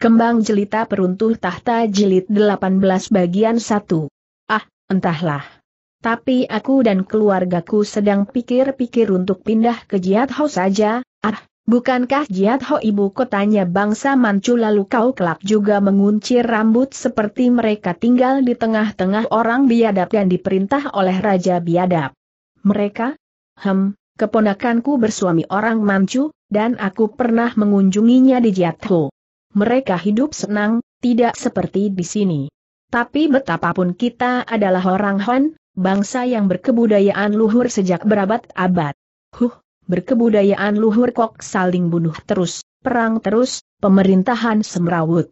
Kembang jelita peruntuh tahta jilid 18 bagian 1. Ah, entahlah. Tapi aku dan keluargaku sedang pikir-pikir untuk pindah ke Jihad Ho saja, ah, bukankah Jihad Ho ibu kotanya bangsa Manchu lalu kau kelak juga menguncir rambut seperti mereka tinggal di tengah-tengah orang biadab dan diperintah oleh Raja Biadab. Mereka? Hem, keponakanku bersuami orang Manchu, dan aku pernah mengunjunginya di Jihad mereka hidup senang, tidak seperti di sini. Tapi betapapun kita adalah orang Han, bangsa yang berkebudayaan luhur sejak berabad-abad. Huh, berkebudayaan luhur kok saling bunuh terus, perang terus, pemerintahan semrawut.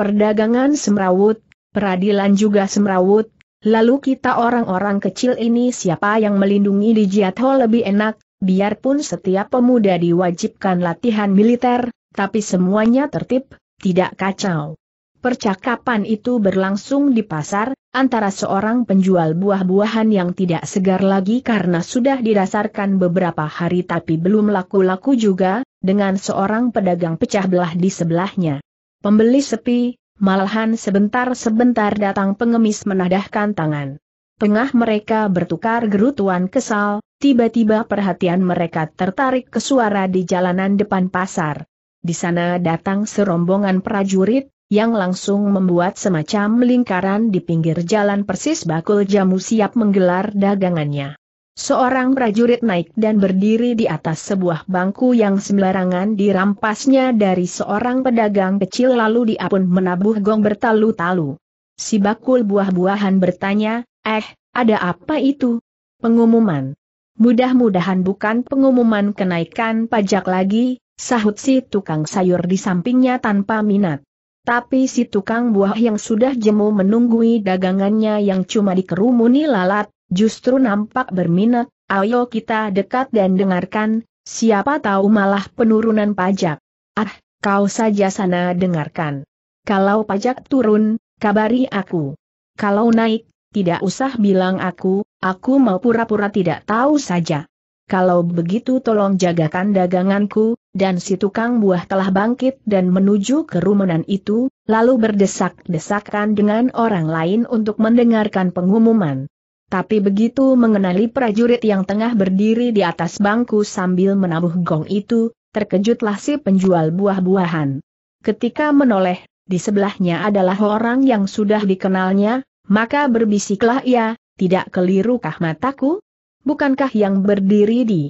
Perdagangan semrawut, peradilan juga semrawut, lalu kita orang-orang kecil ini siapa yang melindungi di Jiatho lebih enak, biarpun setiap pemuda diwajibkan latihan militer, tapi semuanya tertib, tidak kacau. Percakapan itu berlangsung di pasar, antara seorang penjual buah-buahan yang tidak segar lagi karena sudah didasarkan beberapa hari tapi belum laku-laku juga, dengan seorang pedagang pecah belah di sebelahnya. Pembeli sepi, malahan sebentar-sebentar datang pengemis menadahkan tangan. Tengah mereka bertukar gerutuan kesal, tiba-tiba perhatian mereka tertarik ke suara di jalanan depan pasar. Di sana datang serombongan prajurit, yang langsung membuat semacam lingkaran di pinggir jalan persis bakul jamu siap menggelar dagangannya. Seorang prajurit naik dan berdiri di atas sebuah bangku yang sembarangan dirampasnya dari seorang pedagang kecil lalu dia pun menabuh gong bertalu-talu. Si bakul buah-buahan bertanya, eh, ada apa itu? Pengumuman. Mudah-mudahan bukan pengumuman kenaikan pajak lagi, Sahut si tukang sayur di sampingnya tanpa minat. Tapi si tukang buah yang sudah jemu menunggui dagangannya yang cuma dikerumuni lalat, justru nampak berminat, ayo kita dekat dan dengarkan, siapa tahu malah penurunan pajak. Ah, kau saja sana dengarkan. Kalau pajak turun, kabari aku. Kalau naik, tidak usah bilang aku, aku mau pura-pura tidak tahu saja. Kalau begitu tolong jagakan daganganku, dan si tukang buah telah bangkit dan menuju kerumunan itu, lalu berdesak-desakan dengan orang lain untuk mendengarkan pengumuman. Tapi begitu mengenali prajurit yang tengah berdiri di atas bangku sambil menabuh gong itu, terkejutlah si penjual buah-buahan. Ketika menoleh, di sebelahnya adalah orang yang sudah dikenalnya, maka berbisiklah ia, tidak kelirukah mataku? Bukankah yang berdiri di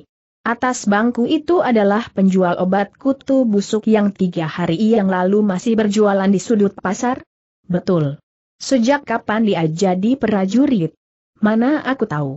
Atas bangku itu adalah penjual obat kutu busuk yang tiga hari yang lalu masih berjualan di sudut pasar? Betul. Sejak kapan dia jadi prajurit? Mana aku tahu.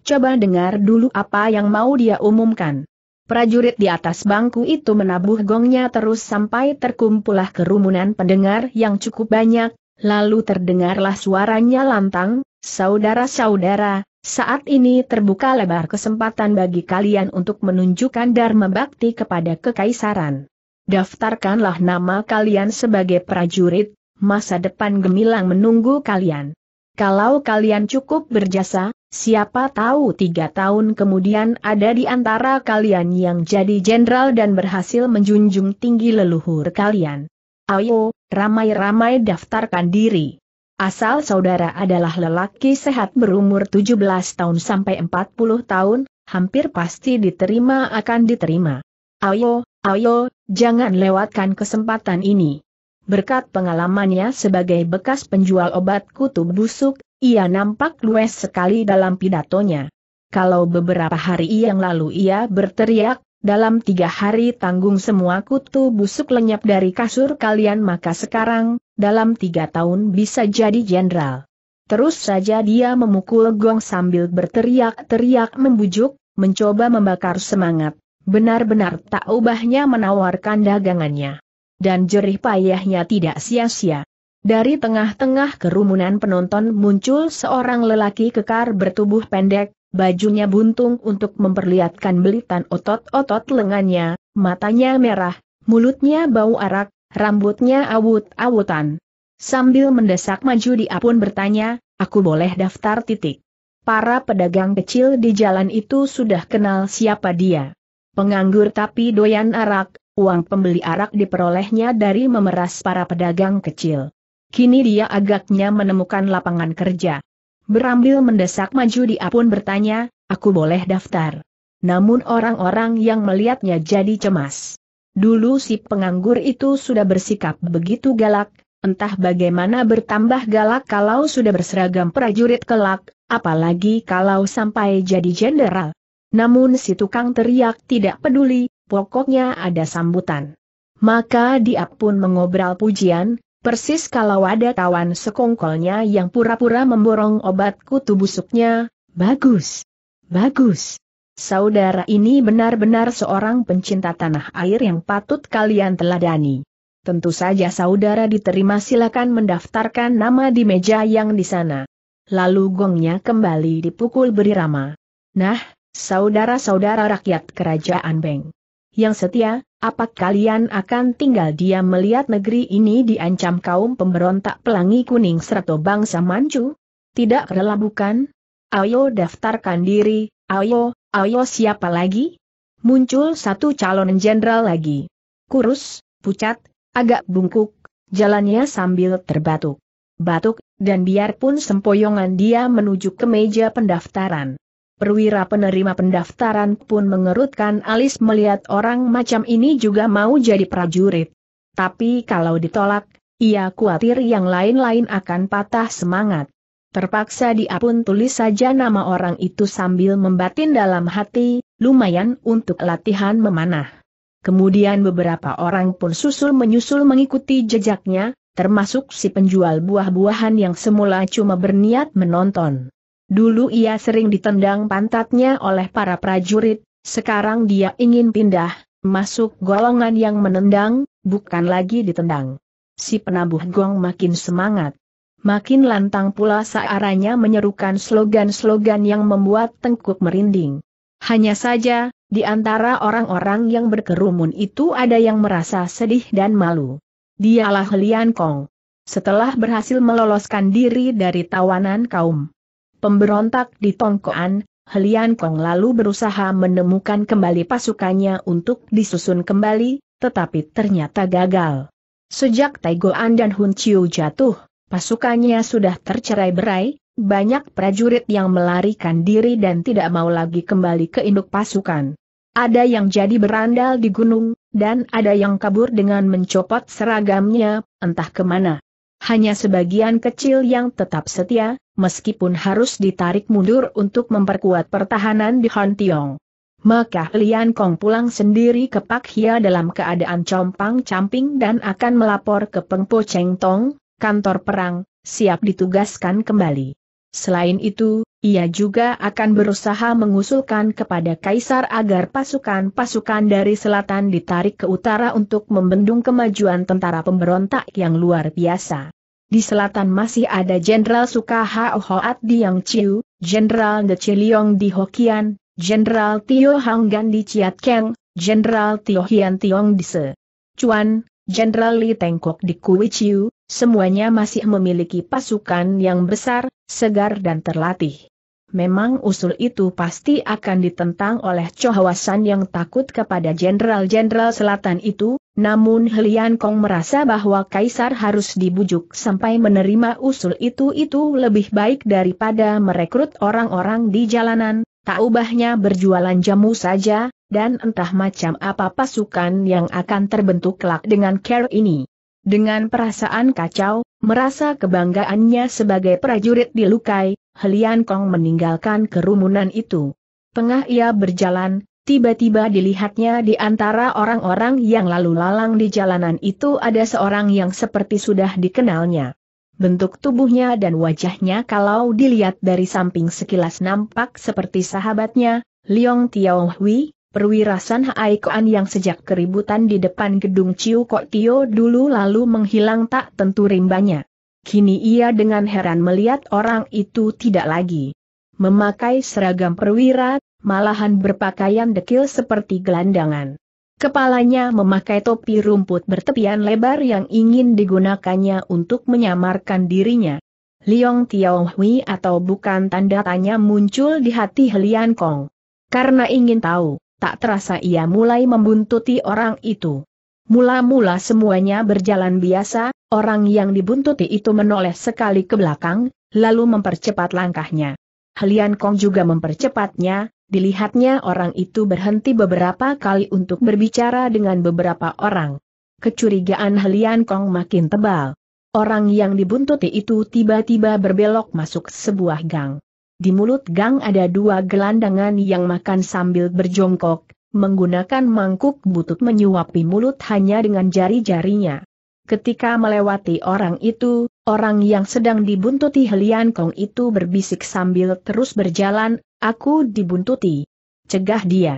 Coba dengar dulu apa yang mau dia umumkan. Prajurit di atas bangku itu menabuh gongnya terus sampai terkumpulah kerumunan pendengar yang cukup banyak, lalu terdengarlah suaranya lantang, saudara-saudara, saat ini terbuka lebar kesempatan bagi kalian untuk menunjukkan Dharma Bakti kepada Kekaisaran. Daftarkanlah nama kalian sebagai prajurit, masa depan gemilang menunggu kalian. Kalau kalian cukup berjasa, siapa tahu tiga tahun kemudian ada di antara kalian yang jadi jenderal dan berhasil menjunjung tinggi leluhur kalian. Ayo, ramai-ramai daftarkan diri. Asal saudara adalah lelaki sehat berumur 17 tahun sampai 40 tahun, hampir pasti diterima akan diterima. Ayo, ayo, jangan lewatkan kesempatan ini. Berkat pengalamannya sebagai bekas penjual obat kutub busuk, ia nampak luwes sekali dalam pidatonya. Kalau beberapa hari yang lalu ia berteriak, dalam tiga hari tanggung semua kutu busuk lenyap dari kasur kalian maka sekarang, dalam tiga tahun bisa jadi jenderal. Terus saja dia memukul gong sambil berteriak-teriak membujuk, mencoba membakar semangat, benar-benar tak ubahnya menawarkan dagangannya. Dan jerih payahnya tidak sia-sia. Dari tengah-tengah kerumunan penonton muncul seorang lelaki kekar bertubuh pendek, bajunya buntung untuk memperlihatkan belitan otot-otot lengannya, matanya merah, mulutnya bau arak, Rambutnya awut-awutan. Sambil mendesak maju dia pun bertanya, aku boleh daftar titik. Para pedagang kecil di jalan itu sudah kenal siapa dia. Penganggur tapi doyan arak, uang pembeli arak diperolehnya dari memeras para pedagang kecil. Kini dia agaknya menemukan lapangan kerja. Berambil mendesak maju dia pun bertanya, aku boleh daftar. Namun orang-orang yang melihatnya jadi cemas. Dulu si penganggur itu sudah bersikap begitu galak, entah bagaimana bertambah galak kalau sudah berseragam prajurit kelak, apalagi kalau sampai jadi jenderal. Namun si tukang teriak tidak peduli, pokoknya ada sambutan. Maka dia pun mengobral pujian, persis kalau ada kawan sekongkolnya yang pura-pura memborong obat kutu busuknya, bagus, bagus. Saudara ini benar-benar seorang pencinta tanah air yang patut kalian teladani. Tentu saja saudara diterima silakan mendaftarkan nama di meja yang di sana. Lalu gongnya kembali dipukul berirama. Nah, saudara-saudara rakyat kerajaan Beng. Yang setia, apa kalian akan tinggal diam melihat negeri ini diancam kaum pemberontak pelangi kuning serta bangsa mancu? Tidak rela bukan? Ayo daftarkan diri, ayo, Ayo siapa lagi? Muncul satu calon jenderal lagi. Kurus, pucat, agak bungkuk, jalannya sambil terbatuk. Batuk, dan biarpun sempoyongan dia menuju ke meja pendaftaran. Perwira penerima pendaftaran pun mengerutkan alis melihat orang macam ini juga mau jadi prajurit. Tapi kalau ditolak, ia khawatir yang lain-lain akan patah semangat. Terpaksa dia pun tulis saja nama orang itu sambil membatin dalam hati, lumayan untuk latihan memanah. Kemudian beberapa orang pun susul-menyusul mengikuti jejaknya, termasuk si penjual buah-buahan yang semula cuma berniat menonton. Dulu ia sering ditendang pantatnya oleh para prajurit, sekarang dia ingin pindah, masuk golongan yang menendang, bukan lagi ditendang. Si penabuh gong makin semangat makin lantang pula searanya menyerukan slogan-slogan yang membuat tengkuk merinding. Hanya saja, di antara orang-orang yang berkerumun itu ada yang merasa sedih dan malu. Dialah Lian Kong. Setelah berhasil meloloskan diri dari tawanan kaum pemberontak di Tongkoan, Helian Kong lalu berusaha menemukan kembali pasukannya untuk disusun kembali, tetapi ternyata gagal. Sejak Taigoan dan Hun Chiu jatuh, Pasukannya sudah tercerai berai, banyak prajurit yang melarikan diri dan tidak mau lagi kembali ke induk pasukan. Ada yang jadi berandal di gunung, dan ada yang kabur dengan mencopot seragamnya, entah kemana. Hanya sebagian kecil yang tetap setia, meskipun harus ditarik mundur untuk memperkuat pertahanan di Hontiong. Maka Lian Kong pulang sendiri ke Pak Hia dalam keadaan compang-camping dan akan melapor ke Pengpo Cheng Tong, kantor perang, siap ditugaskan kembali. Selain itu, ia juga akan berusaha mengusulkan kepada Kaisar agar pasukan-pasukan dari selatan ditarik ke utara untuk membendung kemajuan tentara pemberontak yang luar biasa. Di selatan masih ada Jenderal Sukaha Ohoat di Yang Chiu, Jenderal De Chiliong di Hokian, Jenderal Tio Hanggan di Chiat Keng, Jenderal Tio Hian Tiong di Se. Chuan, Jenderal Li Tengkok di Kui Chiu, semuanya masih memiliki pasukan yang besar, segar dan terlatih. Memang usul itu pasti akan ditentang oleh Chohawasan yang takut kepada jenderal-jenderal selatan itu, namun Helian Kong merasa bahwa Kaisar harus dibujuk sampai menerima usul itu itu lebih baik daripada merekrut orang-orang di jalanan, tak ubahnya berjualan jamu saja, dan entah macam apa pasukan yang akan terbentuk kelak dengan care ini. Dengan perasaan kacau, merasa kebanggaannya sebagai prajurit dilukai, Helian Kong meninggalkan kerumunan itu. Tengah ia berjalan, tiba-tiba dilihatnya di antara orang-orang yang lalu lalang di jalanan itu ada seorang yang seperti sudah dikenalnya. Bentuk tubuhnya dan wajahnya kalau dilihat dari samping sekilas nampak seperti sahabatnya, Liong Hui, perwira San Haikoan yang sejak keributan di depan gedung Ciu Kok Tio dulu lalu menghilang tak tentu rimbanya. Kini ia dengan heran melihat orang itu tidak lagi memakai seragam perwira, malahan berpakaian dekil seperti gelandangan. Kepalanya memakai topi rumput bertepian lebar yang ingin digunakannya untuk menyamarkan dirinya. Liong Tiaohui atau bukan tanda tanya muncul di hati Helian Kong. Karena ingin tahu, tak terasa ia mulai membuntuti orang itu. Mula-mula semuanya berjalan biasa, orang yang dibuntuti itu menoleh sekali ke belakang, lalu mempercepat langkahnya. Helian Kong juga mempercepatnya, dilihatnya orang itu berhenti beberapa kali untuk berbicara dengan beberapa orang. Kecurigaan Helian Kong makin tebal. Orang yang dibuntuti itu tiba-tiba berbelok masuk sebuah gang. Di mulut gang ada dua gelandangan yang makan sambil berjongkok, menggunakan mangkuk butut menyuapi mulut hanya dengan jari-jarinya. Ketika melewati orang itu, orang yang sedang dibuntuti Helian Kong itu berbisik sambil terus berjalan, aku dibuntuti. Cegah dia.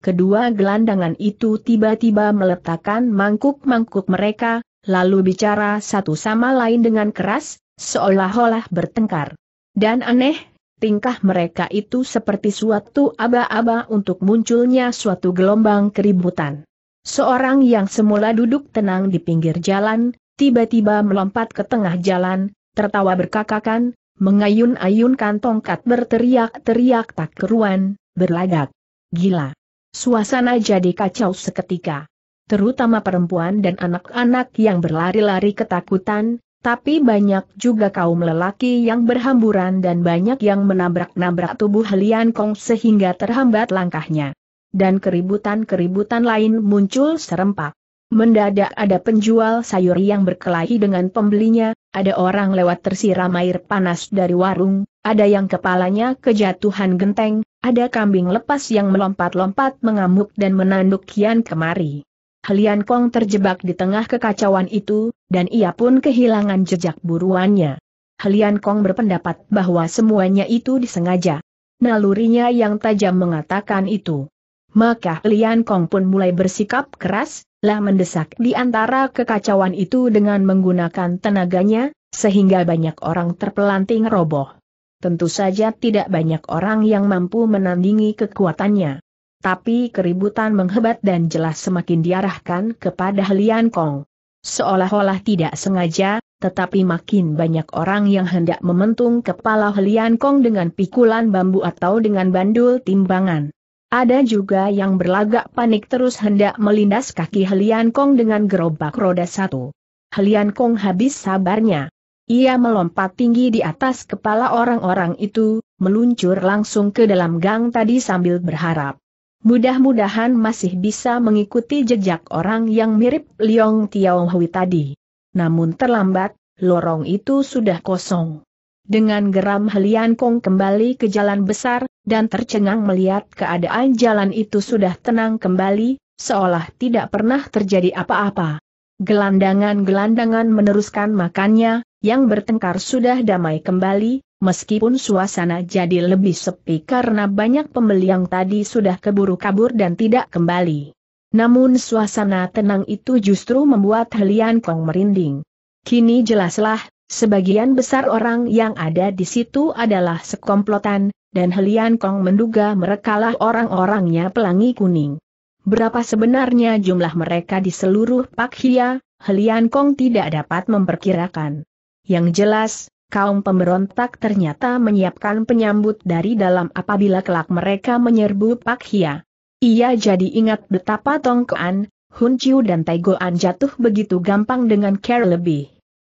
Kedua gelandangan itu tiba-tiba meletakkan mangkuk-mangkuk mereka, lalu bicara satu sama lain dengan keras, seolah-olah bertengkar. Dan aneh, tingkah mereka itu seperti suatu aba-aba untuk munculnya suatu gelombang keributan. Seorang yang semula duduk tenang di pinggir jalan, tiba-tiba melompat ke tengah jalan, tertawa berkakakan, mengayun-ayunkan tongkat berteriak-teriak tak keruan, berlagak. Gila. Suasana jadi kacau seketika. Terutama perempuan dan anak-anak yang berlari-lari ketakutan, tapi banyak juga kaum lelaki yang berhamburan dan banyak yang menabrak-nabrak tubuh Lian Kong sehingga terhambat langkahnya. Dan keributan-keributan lain muncul serempak. Mendadak ada penjual sayur yang berkelahi dengan pembelinya, ada orang lewat tersiram air panas dari warung, ada yang kepalanya kejatuhan genteng, ada kambing lepas yang melompat-lompat mengamuk dan menanduk kian kemari. Helian Kong terjebak di tengah kekacauan itu, dan ia pun kehilangan jejak buruannya. Helian Kong berpendapat bahwa semuanya itu disengaja. Nalurinya yang tajam mengatakan itu. Maka Helian Kong pun mulai bersikap keras, lah mendesak di antara kekacauan itu dengan menggunakan tenaganya, sehingga banyak orang terpelanting roboh. Tentu saja tidak banyak orang yang mampu menandingi kekuatannya tapi keributan menghebat dan jelas semakin diarahkan kepada Lian Kong. Seolah-olah tidak sengaja, tetapi makin banyak orang yang hendak mementung kepala Lian Kong dengan pikulan bambu atau dengan bandul timbangan. Ada juga yang berlagak panik terus hendak melindas kaki Lian Kong dengan gerobak roda satu. Lian Kong habis sabarnya. Ia melompat tinggi di atas kepala orang-orang itu, meluncur langsung ke dalam gang tadi sambil berharap. Mudah-mudahan masih bisa mengikuti jejak orang yang mirip Liong Tiaohui tadi. Namun terlambat, lorong itu sudah kosong. Dengan geram Helian Kong kembali ke jalan besar, dan tercengang melihat keadaan jalan itu sudah tenang kembali, seolah tidak pernah terjadi apa-apa. Gelandangan-gelandangan meneruskan makannya, yang bertengkar sudah damai kembali, meskipun suasana jadi lebih sepi karena banyak pembeli yang tadi sudah keburu kabur dan tidak kembali. Namun suasana tenang itu justru membuat Helian Kong merinding. Kini jelaslah, sebagian besar orang yang ada di situ adalah sekomplotan, dan Helian Kong menduga merekalah orang-orangnya pelangi kuning. Berapa sebenarnya jumlah mereka di seluruh Pak Hia, Helian Kong tidak dapat memperkirakan. Yang jelas, kaum pemberontak ternyata menyiapkan penyambut dari dalam apabila kelak mereka menyerbu Pak Hia. Ia jadi ingat betapa Tong Kuan, Hun Chiu dan Tegoan jatuh begitu gampang dengan care lebih.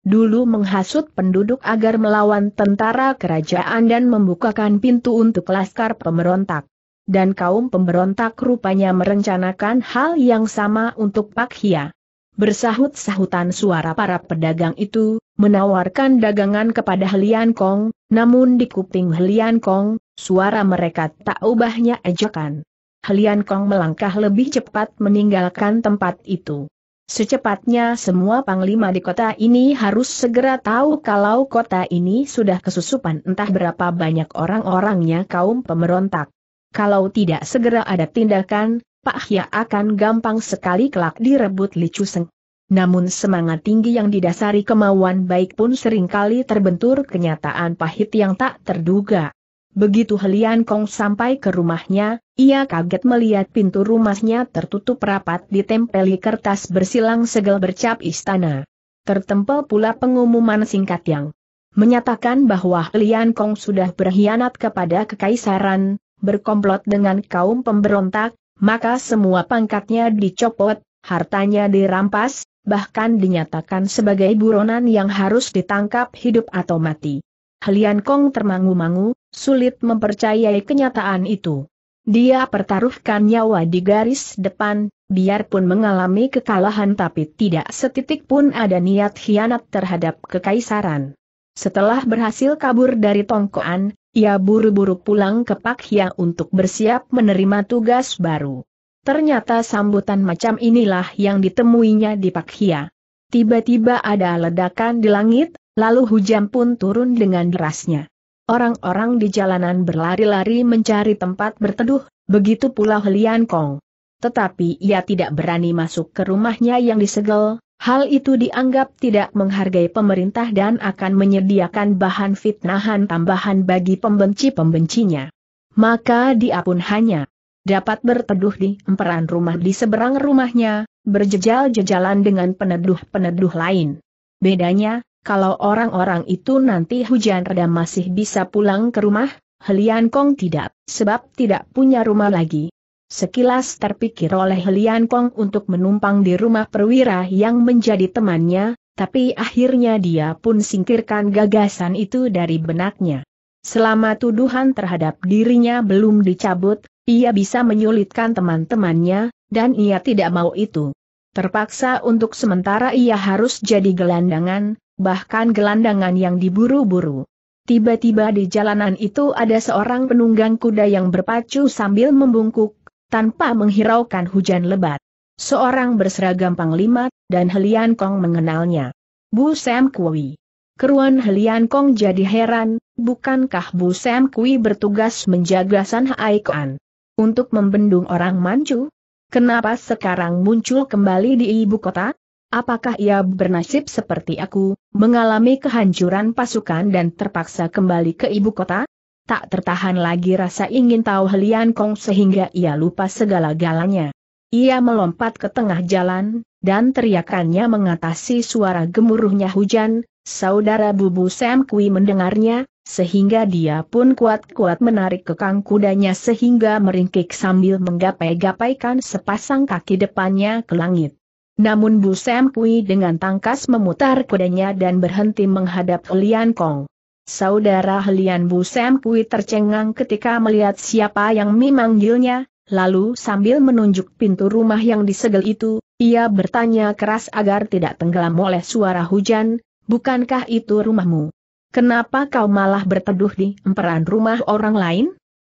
Dulu menghasut penduduk agar melawan tentara kerajaan dan membukakan pintu untuk laskar pemberontak. Dan kaum pemberontak rupanya merencanakan hal yang sama untuk Pak Hia. Bersahut-sahutan suara para pedagang itu, menawarkan dagangan kepada Helian Kong, namun di kuping Helian Kong, suara mereka tak ubahnya ejekan. Helian Kong melangkah lebih cepat meninggalkan tempat itu. Secepatnya semua panglima di kota ini harus segera tahu kalau kota ini sudah kesusupan entah berapa banyak orang-orangnya kaum pemberontak. Kalau tidak segera ada tindakan, Pak Hia akan gampang sekali kelak direbut Li Chuseng. Namun semangat tinggi yang didasari kemauan baik pun seringkali terbentur kenyataan pahit yang tak terduga. Begitu Helian Kong sampai ke rumahnya, ia kaget melihat pintu rumahnya tertutup rapat ditempeli kertas bersilang segel bercap istana. Tertempel pula pengumuman singkat yang menyatakan bahwa Helian Kong sudah berkhianat kepada kekaisaran, berkomplot dengan kaum pemberontak, maka semua pangkatnya dicopot, hartanya dirampas, bahkan dinyatakan sebagai buronan yang harus ditangkap hidup atau mati. Helian Kong termangu-mangu, sulit mempercayai kenyataan itu. Dia pertaruhkan nyawa di garis depan, biarpun mengalami kekalahan tapi tidak setitik pun ada niat hianat terhadap kekaisaran. Setelah berhasil kabur dari Tongkoan, ia buru-buru pulang ke Pak Hia untuk bersiap menerima tugas baru. Ternyata sambutan macam inilah yang ditemuinya di Pak Hia. Tiba-tiba ada ledakan di langit, lalu hujan pun turun dengan derasnya. Orang-orang di jalanan berlari-lari mencari tempat berteduh, begitu pula Lian Kong. Tetapi ia tidak berani masuk ke rumahnya yang disegel, Hal itu dianggap tidak menghargai pemerintah dan akan menyediakan bahan fitnahan tambahan bagi pembenci-pembencinya. Maka dia pun hanya dapat berteduh di emperan rumah di seberang rumahnya, berjejal-jejalan dengan peneduh-peneduh lain. Bedanya, kalau orang-orang itu nanti hujan reda masih bisa pulang ke rumah, Helian Kong tidak, sebab tidak punya rumah lagi, Sekilas terpikir oleh Lian Kong untuk menumpang di rumah perwira yang menjadi temannya, tapi akhirnya dia pun singkirkan gagasan itu dari benaknya. Selama tuduhan terhadap dirinya belum dicabut, ia bisa menyulitkan teman-temannya, dan ia tidak mau itu. Terpaksa untuk sementara ia harus jadi gelandangan, bahkan gelandangan yang diburu-buru. Tiba-tiba di jalanan itu ada seorang penunggang kuda yang berpacu sambil membungkuk, tanpa menghiraukan hujan lebat. Seorang berseragam panglima, dan Helian Kong mengenalnya. Bu Sam Kui. Keruan Helian Kong jadi heran, bukankah Bu Sam Kui bertugas menjaga San Haikuan? untuk membendung orang Manchu? Kenapa sekarang muncul kembali di ibu kota? Apakah ia bernasib seperti aku, mengalami kehancuran pasukan dan terpaksa kembali ke ibu kota? tak tertahan lagi rasa ingin tahu Helian Kong sehingga ia lupa segala-galanya. Ia melompat ke tengah jalan, dan teriakannya mengatasi suara gemuruhnya hujan, saudara Bubu Sam Kui mendengarnya, sehingga dia pun kuat-kuat menarik kekang kudanya sehingga meringkik sambil menggapai-gapaikan sepasang kaki depannya ke langit. Namun Bu Sam Kui dengan tangkas memutar kudanya dan berhenti menghadap Lian Kong. Saudara Helian Bu Sam Kui tercengang ketika melihat siapa yang memanggilnya, lalu sambil menunjuk pintu rumah yang disegel itu, ia bertanya keras agar tidak tenggelam oleh suara hujan, bukankah itu rumahmu? Kenapa kau malah berteduh di emperan rumah orang lain?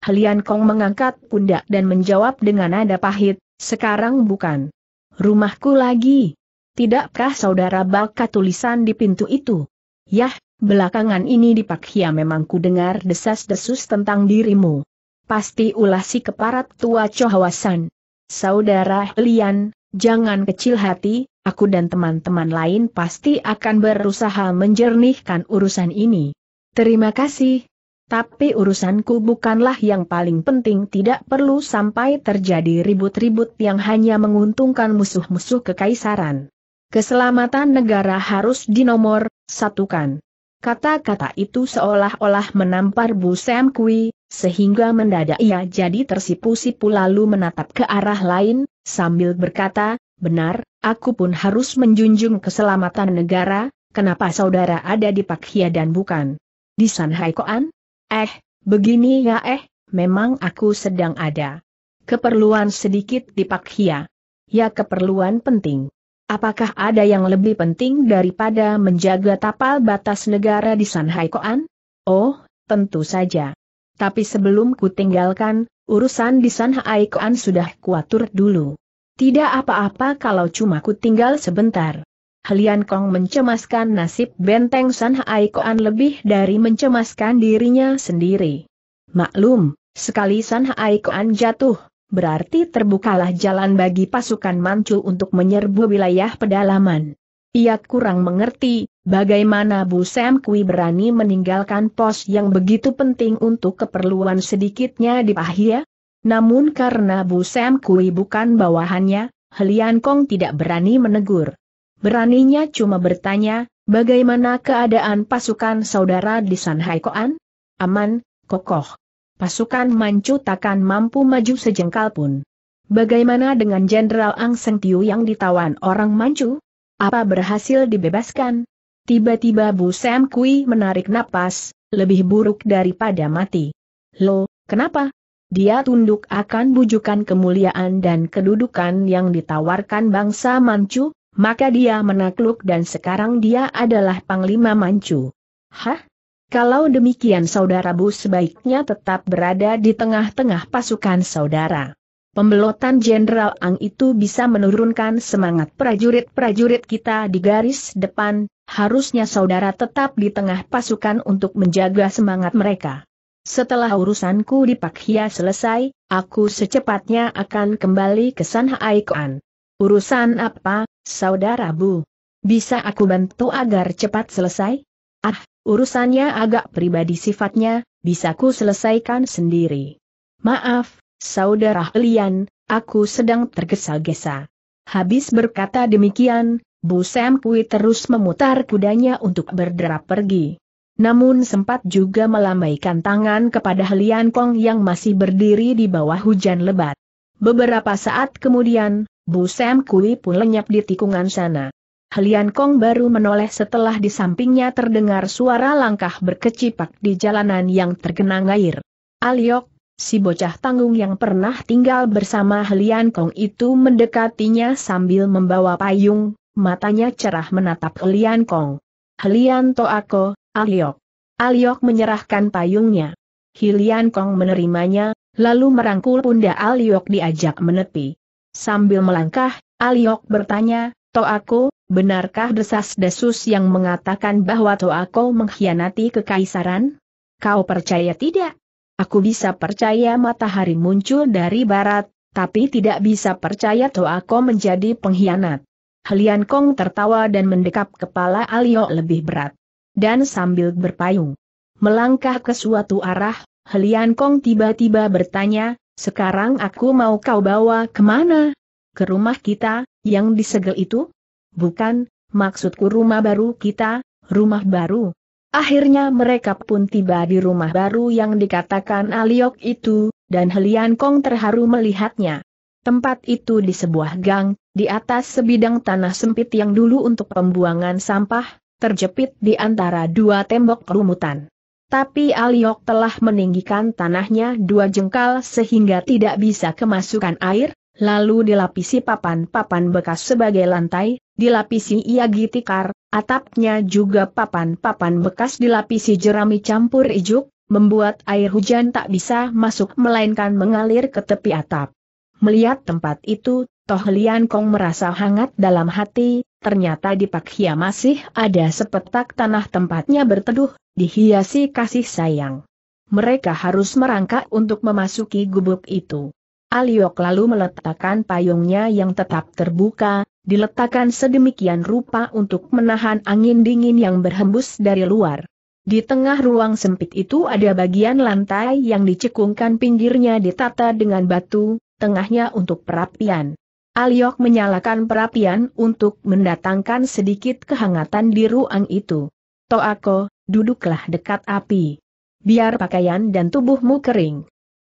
Helian Kong mengangkat pundak dan menjawab dengan nada pahit, sekarang bukan rumahku lagi. Tidakkah saudara baca tulisan di pintu itu? Yah, Belakangan ini di Pak Hia memang ku dengar desas-desus tentang dirimu. Pasti ulah si keparat tua cohawasan. Saudara Lian, jangan kecil hati, aku dan teman-teman lain pasti akan berusaha menjernihkan urusan ini. Terima kasih. Tapi urusanku bukanlah yang paling penting tidak perlu sampai terjadi ribut-ribut yang hanya menguntungkan musuh-musuh kekaisaran. Keselamatan negara harus dinomor, satukan. Kata-kata itu seolah-olah menampar Bu Sam Kui, sehingga mendadak ia jadi tersipu-sipu lalu menatap ke arah lain, sambil berkata, benar, aku pun harus menjunjung keselamatan negara, kenapa saudara ada di Pak Hia dan bukan? Di San Haikoan? Eh, begini ya eh, memang aku sedang ada. Keperluan sedikit di Pak Hia. Ya keperluan penting. Apakah ada yang lebih penting daripada menjaga tapal batas negara di San Haikoan? Oh, tentu saja. Tapi sebelum ku tinggalkan, urusan di San Haikoan sudah kuatur dulu. Tidak apa-apa kalau cuma ku tinggal sebentar. Helian Kong mencemaskan nasib benteng San Haikoan lebih dari mencemaskan dirinya sendiri. Maklum, sekali San Haikoan jatuh, berarti terbukalah jalan bagi pasukan Manchu untuk menyerbu wilayah pedalaman. Ia kurang mengerti, bagaimana Bu Sam Kui berani meninggalkan pos yang begitu penting untuk keperluan sedikitnya di Pahia. Namun karena Bu Sam Kui bukan bawahannya, Helian Kong tidak berani menegur. Beraninya cuma bertanya, bagaimana keadaan pasukan saudara di Haikoan? Aman, kokoh pasukan Manchu takkan mampu maju sejengkal pun. Bagaimana dengan Jenderal Ang Seng Tiu yang ditawan orang Manchu? Apa berhasil dibebaskan? Tiba-tiba Bu Sam Kui menarik napas, lebih buruk daripada mati. Lo, kenapa? Dia tunduk akan bujukan kemuliaan dan kedudukan yang ditawarkan bangsa Manchu, maka dia menakluk dan sekarang dia adalah Panglima Manchu. Hah? Kalau demikian saudara Bu sebaiknya tetap berada di tengah-tengah pasukan saudara. Pembelotan Jenderal Ang itu bisa menurunkan semangat prajurit-prajurit kita di garis depan, harusnya saudara tetap di tengah pasukan untuk menjaga semangat mereka. Setelah urusanku di Pak Hia selesai, aku secepatnya akan kembali ke Sanhaikoan. Urusan apa, saudara Bu? Bisa aku bantu agar cepat selesai? Ah, Urusannya agak pribadi sifatnya, bisa ku selesaikan sendiri. Maaf, saudara Lian, aku sedang tergesa-gesa. Habis berkata demikian, Bu Sam Kui terus memutar kudanya untuk berderap pergi. Namun sempat juga melambaikan tangan kepada Lian Kong yang masih berdiri di bawah hujan lebat. Beberapa saat kemudian, Bu Sam Kui pun lenyap di tikungan sana. Helian Kong baru menoleh setelah di sampingnya terdengar suara langkah berkecipak di jalanan yang tergenang air. Aliok, si bocah tanggung yang pernah tinggal bersama Helian Kong itu mendekatinya sambil membawa payung, matanya cerah menatap Helian Kong. Helian Toako, Aliok. Aliok menyerahkan payungnya. Helian Kong menerimanya, lalu merangkul pundak Aliok diajak menepi. Sambil melangkah, Aliok bertanya, Toako, benarkah desas-desus yang mengatakan bahwa Toako mengkhianati kekaisaran? Kau percaya tidak? Aku bisa percaya matahari muncul dari barat, tapi tidak bisa percaya Toako menjadi pengkhianat. Helian Kong tertawa dan mendekap kepala Alio lebih berat. Dan sambil berpayung, melangkah ke suatu arah, Helian Kong tiba-tiba bertanya, sekarang aku mau kau bawa kemana? Ke rumah kita, yang disegel itu? Bukan, maksudku rumah baru kita, rumah baru. Akhirnya mereka pun tiba di rumah baru yang dikatakan Aliok itu, dan Helian Kong terharu melihatnya. Tempat itu di sebuah gang, di atas sebidang tanah sempit yang dulu untuk pembuangan sampah, terjepit di antara dua tembok kerumutan. Tapi Aliok telah meninggikan tanahnya dua jengkal sehingga tidak bisa kemasukan air, lalu dilapisi papan-papan bekas sebagai lantai, dilapisi iagi tikar, atapnya juga papan-papan bekas dilapisi jerami campur ijuk, membuat air hujan tak bisa masuk melainkan mengalir ke tepi atap. Melihat tempat itu, Toh Lian Kong merasa hangat dalam hati, ternyata di Pak Hia masih ada sepetak tanah tempatnya berteduh, dihiasi kasih sayang. Mereka harus merangkak untuk memasuki gubuk itu. Aliok lalu meletakkan payungnya yang tetap terbuka, diletakkan sedemikian rupa untuk menahan angin dingin yang berhembus dari luar. Di tengah ruang sempit itu ada bagian lantai yang dicekungkan pinggirnya ditata dengan batu, tengahnya untuk perapian. Aliok menyalakan perapian untuk mendatangkan sedikit kehangatan di ruang itu. Toako, duduklah dekat api. Biar pakaian dan tubuhmu kering.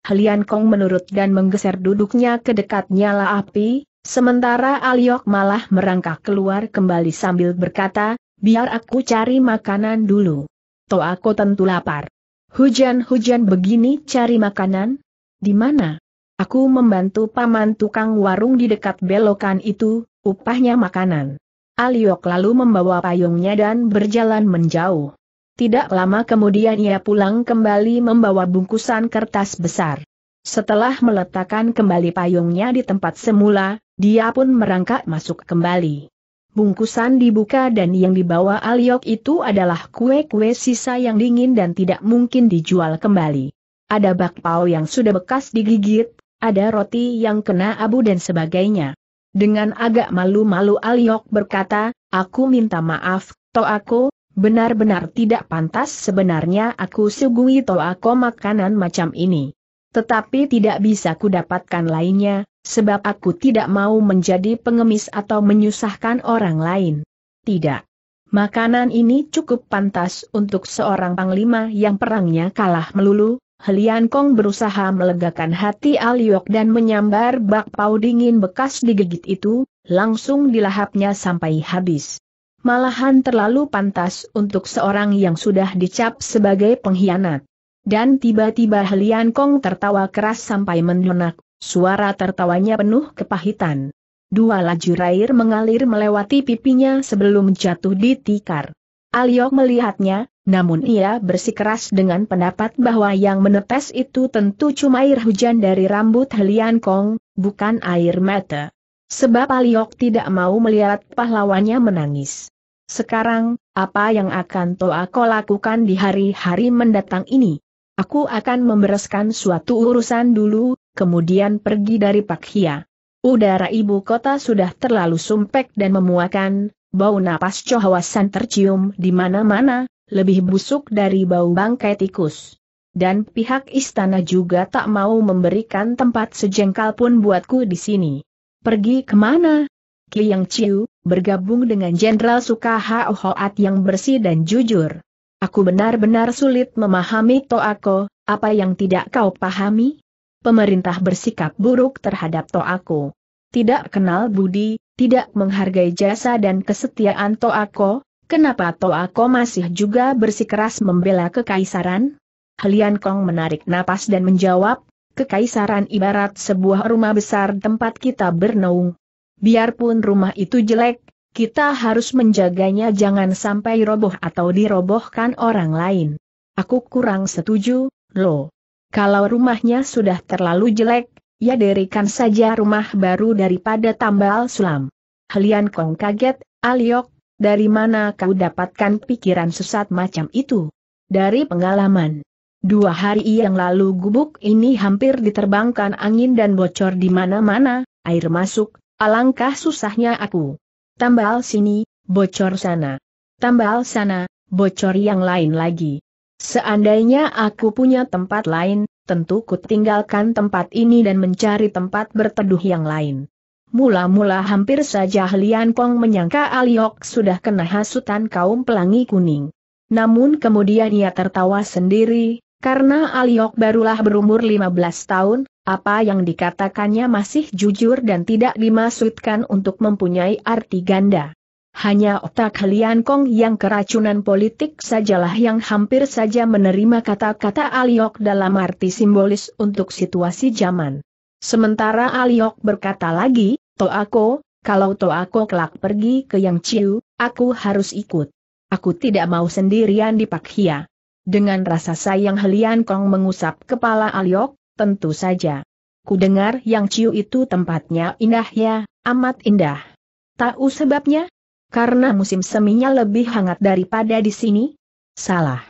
Helian Kong menurut dan menggeser duduknya ke dekat nyala api, sementara Aliok malah merangkak keluar kembali sambil berkata, biar aku cari makanan dulu. Toh aku tentu lapar. Hujan-hujan begini cari makanan? Di mana? Aku membantu paman tukang warung di dekat belokan itu, upahnya makanan. Aliok lalu membawa payungnya dan berjalan menjauh tidak lama kemudian ia pulang kembali membawa bungkusan kertas besar. Setelah meletakkan kembali payungnya di tempat semula, dia pun merangkak masuk kembali. Bungkusan dibuka dan yang dibawa Aliok itu adalah kue-kue sisa yang dingin dan tidak mungkin dijual kembali. Ada bakpao yang sudah bekas digigit, ada roti yang kena abu dan sebagainya. Dengan agak malu-malu Aliok berkata, aku minta maaf, to aku, Benar-benar tidak pantas sebenarnya aku sugui toako makanan macam ini. Tetapi tidak bisa kudapatkan lainnya, sebab aku tidak mau menjadi pengemis atau menyusahkan orang lain. Tidak. Makanan ini cukup pantas untuk seorang panglima yang perangnya kalah melulu, Helian Kong berusaha melegakan hati Aliok dan menyambar bakpao dingin bekas digigit itu, langsung dilahapnya sampai habis malahan terlalu pantas untuk seorang yang sudah dicap sebagai pengkhianat. Dan tiba-tiba Helian Kong tertawa keras sampai menonak, suara tertawanya penuh kepahitan. Dua lajur air mengalir melewati pipinya sebelum jatuh di tikar. Aliok melihatnya, namun ia bersikeras dengan pendapat bahwa yang menetes itu tentu cuma air hujan dari rambut Helian Kong, bukan air mata. Sebab Aliok tidak mau melihat pahlawannya menangis. Sekarang, apa yang akan Toa aku lakukan di hari-hari mendatang ini? Aku akan membereskan suatu urusan dulu, kemudian pergi dari Pakia. Udara ibu kota sudah terlalu sumpek dan memuakan, bau napas cohawasan tercium di mana-mana, lebih busuk dari bau bangkai tikus. Dan pihak istana juga tak mau memberikan tempat sejengkal pun buatku di sini. Pergi kemana? Yang Chiu, bergabung dengan Jenderal sukaha Hoat yang bersih dan jujur. Aku benar-benar sulit memahami Toako, apa yang tidak kau pahami? Pemerintah bersikap buruk terhadap Toako. Tidak kenal budi, tidak menghargai jasa dan kesetiaan Toako, kenapa Toako masih juga bersikeras membela kekaisaran? Helian Kong menarik napas dan menjawab, Kekaisaran ibarat sebuah rumah besar tempat kita bernaung. Biarpun rumah itu jelek, kita harus menjaganya jangan sampai roboh atau dirobohkan orang lain. Aku kurang setuju, loh. Kalau rumahnya sudah terlalu jelek, ya dirikan saja rumah baru daripada tambal sulam. Helian Kong kaget, Aliok, dari mana kau dapatkan pikiran sesat macam itu? Dari pengalaman. Dua hari yang lalu gubuk ini hampir diterbangkan angin dan bocor di mana-mana, air masuk, alangkah susahnya aku. Tambal sini, bocor sana. Tambal sana, bocor yang lain lagi. Seandainya aku punya tempat lain, tentu ku tempat ini dan mencari tempat berteduh yang lain. Mula-mula hampir saja Lian Kong menyangka Aliok sudah kena hasutan kaum pelangi kuning. Namun kemudian ia tertawa sendiri, karena Aliok barulah berumur 15 tahun, apa yang dikatakannya masih jujur dan tidak dimaksudkan untuk mempunyai arti ganda. Hanya otak Lian Kong yang keracunan politik sajalah yang hampir saja menerima kata-kata Aliok dalam arti simbolis untuk situasi zaman. Sementara Aliok berkata lagi, Toako, kalau Toako kelak pergi ke Yang Chiu, aku harus ikut. Aku tidak mau sendirian di Pakhia. Dengan rasa sayang Helian Kong mengusap kepala Aliok, tentu saja. Ku dengar yang Ciu itu tempatnya indah ya, amat indah. Tahu sebabnya? Karena musim seminya lebih hangat daripada di sini? Salah.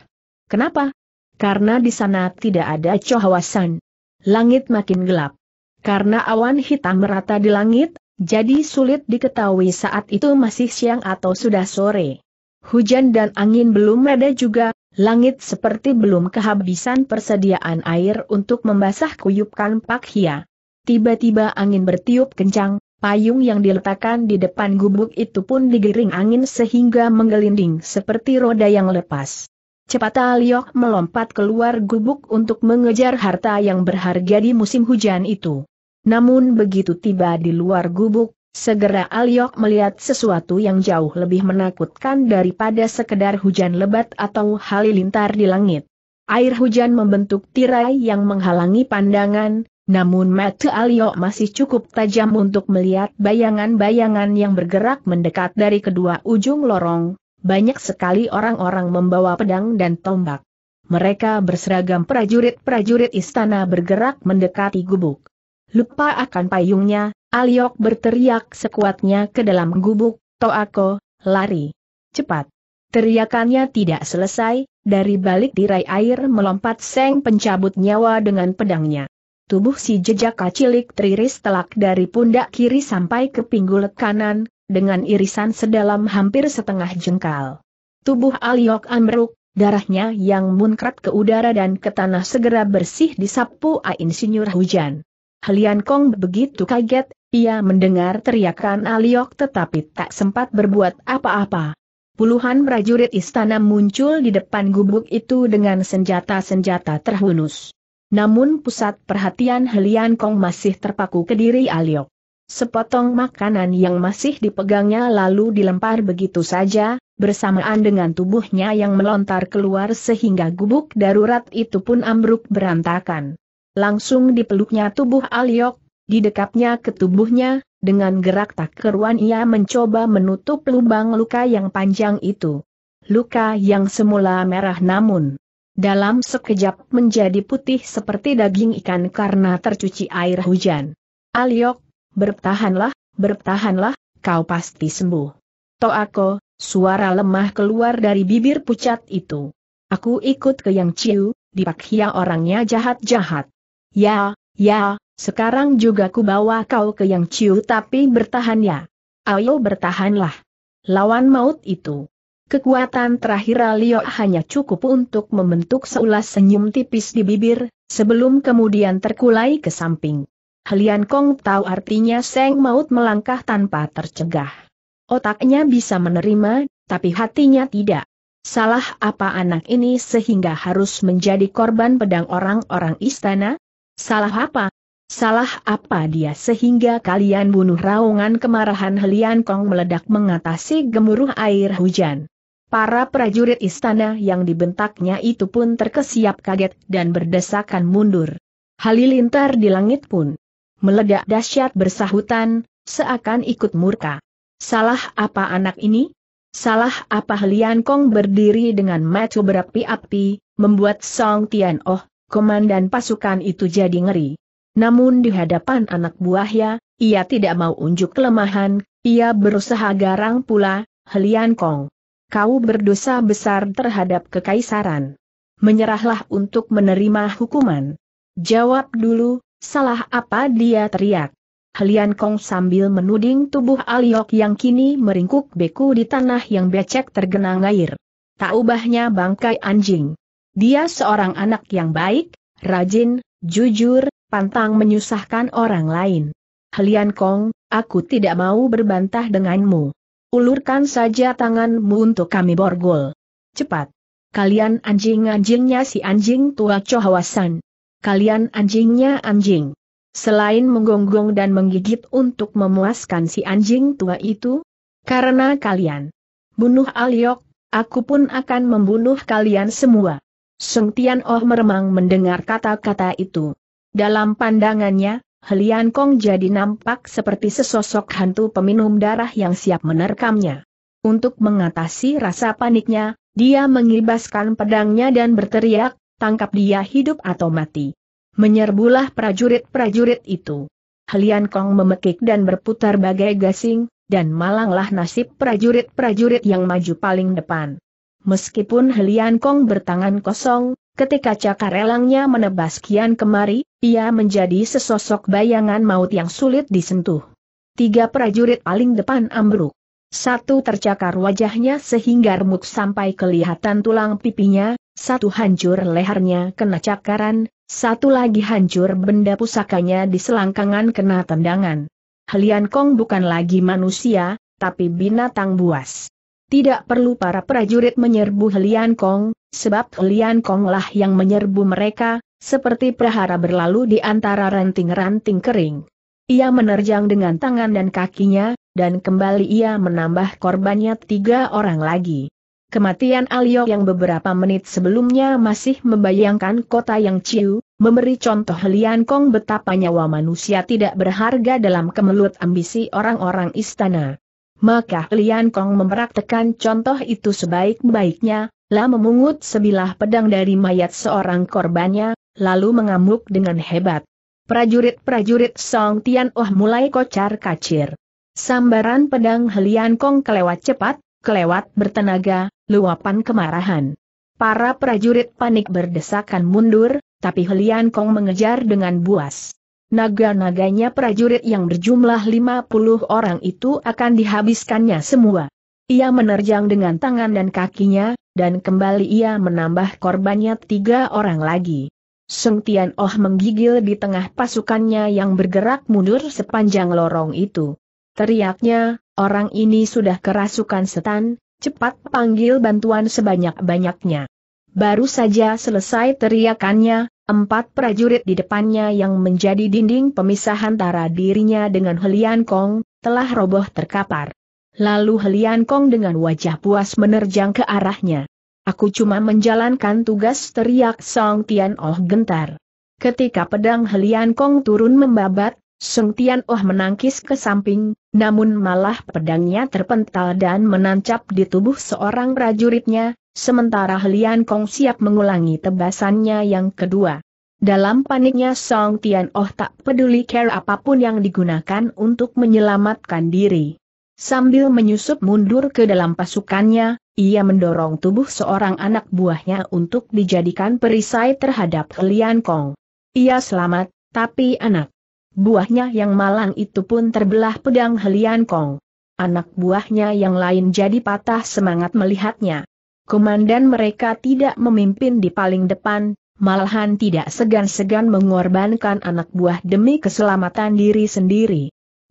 Kenapa? Karena di sana tidak ada cohawasan. Langit makin gelap. Karena awan hitam merata di langit, jadi sulit diketahui saat itu masih siang atau sudah sore. Hujan dan angin belum ada juga, Langit seperti belum kehabisan persediaan air untuk membasah kuyupkan Pak Hia. Tiba-tiba angin bertiup kencang, payung yang diletakkan di depan gubuk itu pun digiring angin sehingga menggelinding seperti roda yang lepas. Cepat Aliok melompat keluar gubuk untuk mengejar harta yang berharga di musim hujan itu. Namun begitu tiba di luar gubuk, Segera Aliok melihat sesuatu yang jauh lebih menakutkan daripada sekedar hujan lebat atau halilintar di langit. Air hujan membentuk tirai yang menghalangi pandangan, namun mata Aliok masih cukup tajam untuk melihat bayangan-bayangan yang bergerak mendekat dari kedua ujung lorong. Banyak sekali orang-orang membawa pedang dan tombak. Mereka berseragam prajurit-prajurit istana bergerak mendekati gubuk. Lupa akan payungnya, Aliok berteriak sekuatnya ke dalam gubuk, Toako, lari. Cepat. Teriakannya tidak selesai, dari balik tirai air melompat Seng pencabut nyawa dengan pedangnya. Tubuh si jejak kacilik teriris telak dari pundak kiri sampai ke pinggul kanan, dengan irisan sedalam hampir setengah jengkal. Tubuh Aliok ambruk, darahnya yang munkrat ke udara dan ke tanah segera bersih disapu ain insinyur hujan. Helian Kong begitu kaget, ia mendengar teriakan Aliok tetapi tak sempat berbuat apa-apa. Puluhan prajurit istana muncul di depan gubuk itu dengan senjata-senjata terhunus. Namun pusat perhatian Helian Kong masih terpaku ke diri Aliok. Sepotong makanan yang masih dipegangnya lalu dilempar begitu saja, bersamaan dengan tubuhnya yang melontar keluar sehingga gubuk darurat itu pun ambruk berantakan. Langsung dipeluknya tubuh Aliok, didekapnya ke tubuhnya, dengan gerak tak keruan ia mencoba menutup lubang luka yang panjang itu. Luka yang semula merah namun dalam sekejap menjadi putih seperti daging ikan karena tercuci air hujan. Aliok, bertahanlah, bertahanlah, kau pasti sembuh. Toako, suara lemah keluar dari bibir pucat itu. Aku ikut ke Yang Ciu, dipaksa orangnya jahat-jahat. Ya, Ya, sekarang juga ku bawa kau ke Yang Ciu tapi bertahan ya. Ayo bertahanlah. Lawan maut itu. Kekuatan terakhir Alio hanya cukup untuk membentuk seulas senyum tipis di bibir, sebelum kemudian terkulai ke samping. Helian Kong tahu artinya Seng Maut melangkah tanpa tercegah. Otaknya bisa menerima, tapi hatinya tidak. Salah apa anak ini sehingga harus menjadi korban pedang orang-orang istana? Salah apa? Salah apa dia sehingga kalian bunuh raungan kemarahan Helian Kong meledak mengatasi gemuruh air hujan. Para prajurit istana yang dibentaknya itu pun terkesiap kaget dan berdesakan mundur. Halilintar di langit pun meledak dahsyat bersahutan, seakan ikut murka. Salah apa anak ini? Salah apa Helian Kong berdiri dengan mata berapi-api, membuat Song Tian Oh komandan pasukan itu jadi ngeri. Namun di hadapan anak buahnya, ia tidak mau unjuk kelemahan, ia berusaha garang pula, Helian Kong. Kau berdosa besar terhadap kekaisaran. Menyerahlah untuk menerima hukuman. Jawab dulu, salah apa dia teriak. Helian Kong sambil menuding tubuh Aliok yang kini meringkuk beku di tanah yang becek tergenang air. Tak ubahnya bangkai anjing. Dia seorang anak yang baik, rajin, jujur, pantang menyusahkan orang lain. Helian Kong, aku tidak mau berbantah denganmu. Ulurkan saja tanganmu untuk kami borgol. Cepat. Kalian anjing-anjingnya si anjing tua Chohawasan. Kalian anjingnya anjing. Selain menggonggong dan menggigit untuk memuaskan si anjing tua itu, karena kalian bunuh Aliok, aku pun akan membunuh kalian semua. Seng Tian Oh meremang mendengar kata-kata itu. Dalam pandangannya, Helian Kong jadi nampak seperti sesosok hantu peminum darah yang siap menerkamnya. Untuk mengatasi rasa paniknya, dia mengibaskan pedangnya dan berteriak, tangkap dia hidup atau mati. Menyerbulah prajurit-prajurit itu. Helian Kong memekik dan berputar bagai gasing, dan malanglah nasib prajurit-prajurit yang maju paling depan. Meskipun Helian Kong bertangan kosong, ketika cakar elangnya menebas kian kemari, ia menjadi sesosok bayangan maut yang sulit disentuh. Tiga prajurit paling depan ambruk. Satu tercakar wajahnya sehingga remuk sampai kelihatan tulang pipinya, satu hancur lehernya kena cakaran, satu lagi hancur benda pusakanya di selangkangan kena tendangan. Helian Kong bukan lagi manusia, tapi binatang buas. Tidak perlu para prajurit menyerbu Helian Kong, sebab Helian Kong lah yang menyerbu mereka, seperti prahara berlalu di antara ranting-ranting kering. Ia menerjang dengan tangan dan kakinya, dan kembali ia menambah korbannya tiga orang lagi. Kematian Aliok yang beberapa menit sebelumnya masih membayangkan kota yang ciu, memberi contoh Helian Kong betapa nyawa manusia tidak berharga dalam kemelut ambisi orang-orang istana. Maka Lian Kong mempraktekan contoh itu sebaik-baiknya, lalu memungut sebilah pedang dari mayat seorang korbannya, lalu mengamuk dengan hebat. Prajurit-prajurit Song Tian Oh mulai kocar kacir. Sambaran pedang Lian Kong kelewat cepat, kelewat bertenaga, luapan kemarahan. Para prajurit panik berdesakan mundur, tapi Lian Kong mengejar dengan buas. Naga-naganya prajurit yang berjumlah 50 orang itu akan dihabiskannya semua. Ia menerjang dengan tangan dan kakinya, dan kembali ia menambah korbannya tiga orang lagi. Seng Tian Oh menggigil di tengah pasukannya yang bergerak mundur sepanjang lorong itu. Teriaknya, orang ini sudah kerasukan setan, cepat panggil bantuan sebanyak-banyaknya. Baru saja selesai teriakannya, Empat prajurit di depannya yang menjadi dinding pemisah antara dirinya dengan Helian Kong, telah roboh terkapar. Lalu Helian Kong dengan wajah puas menerjang ke arahnya. Aku cuma menjalankan tugas teriak Song Tian Oh gentar. Ketika pedang Helian Kong turun membabat, Song Tian Oh menangkis ke samping, namun malah pedangnya terpental dan menancap di tubuh seorang prajuritnya, Sementara Helian Kong siap mengulangi tebasannya yang kedua. Dalam paniknya Song Tian Oh tak peduli care apapun yang digunakan untuk menyelamatkan diri. Sambil menyusup mundur ke dalam pasukannya, ia mendorong tubuh seorang anak buahnya untuk dijadikan perisai terhadap Helian Kong. Ia selamat, tapi anak buahnya yang malang itu pun terbelah pedang Helian Kong. Anak buahnya yang lain jadi patah semangat melihatnya komandan mereka tidak memimpin di paling depan, malahan tidak segan-segan mengorbankan anak buah demi keselamatan diri sendiri.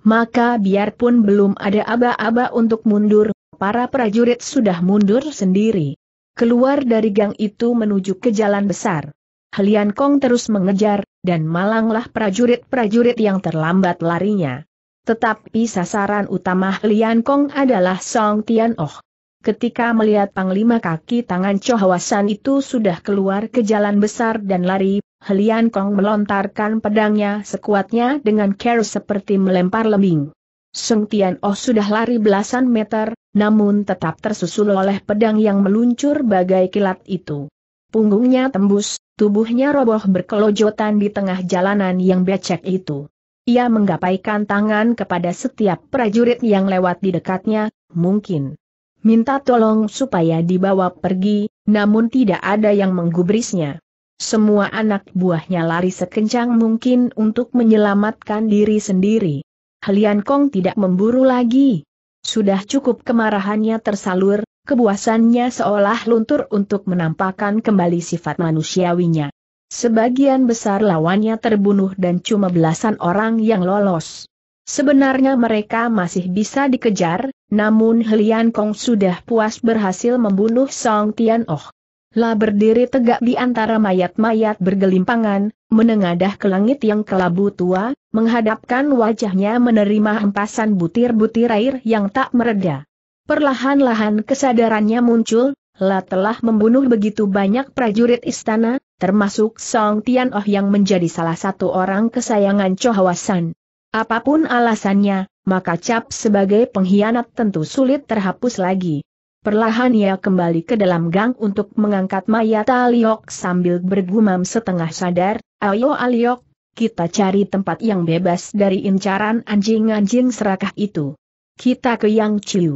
Maka biarpun belum ada aba-aba untuk mundur, para prajurit sudah mundur sendiri. Keluar dari gang itu menuju ke jalan besar. Helian Kong terus mengejar, dan malanglah prajurit-prajurit yang terlambat larinya. Tetapi sasaran utama Helian Kong adalah Song Tian Oh. Ketika melihat panglima kaki tangan Chohwasan itu sudah keluar ke jalan besar dan lari, Helian Kong melontarkan pedangnya sekuatnya dengan care seperti melempar lembing. Sung Tian Oh sudah lari belasan meter, namun tetap tersusul oleh pedang yang meluncur bagai kilat itu. Punggungnya tembus, tubuhnya roboh berkelojotan di tengah jalanan yang becek itu. Ia menggapaikan tangan kepada setiap prajurit yang lewat di dekatnya, mungkin Minta tolong supaya dibawa pergi, namun tidak ada yang menggubrisnya. Semua anak buahnya lari sekencang mungkin untuk menyelamatkan diri sendiri. Helian Kong tidak memburu lagi. Sudah cukup kemarahannya tersalur, kebuasannya seolah luntur untuk menampakkan kembali sifat manusiawinya. Sebagian besar lawannya terbunuh dan cuma belasan orang yang lolos. Sebenarnya mereka masih bisa dikejar, namun Helian Kong sudah puas berhasil membunuh Song Tian Oh. La berdiri tegak di antara mayat-mayat bergelimpangan, menengadah ke langit yang kelabu tua, menghadapkan wajahnya menerima hempasan butir-butir air yang tak mereda. Perlahan-lahan kesadarannya muncul, La telah membunuh begitu banyak prajurit istana, termasuk Song Tian Oh yang menjadi salah satu orang kesayangan Chohawasan. Apapun alasannya, maka cap sebagai pengkhianat tentu sulit terhapus lagi. Perlahan ia kembali ke dalam gang untuk mengangkat mayat Aliok sambil bergumam setengah sadar, Ayo Aliok, kita cari tempat yang bebas dari incaran anjing-anjing serakah itu. Kita ke Yang Ciu.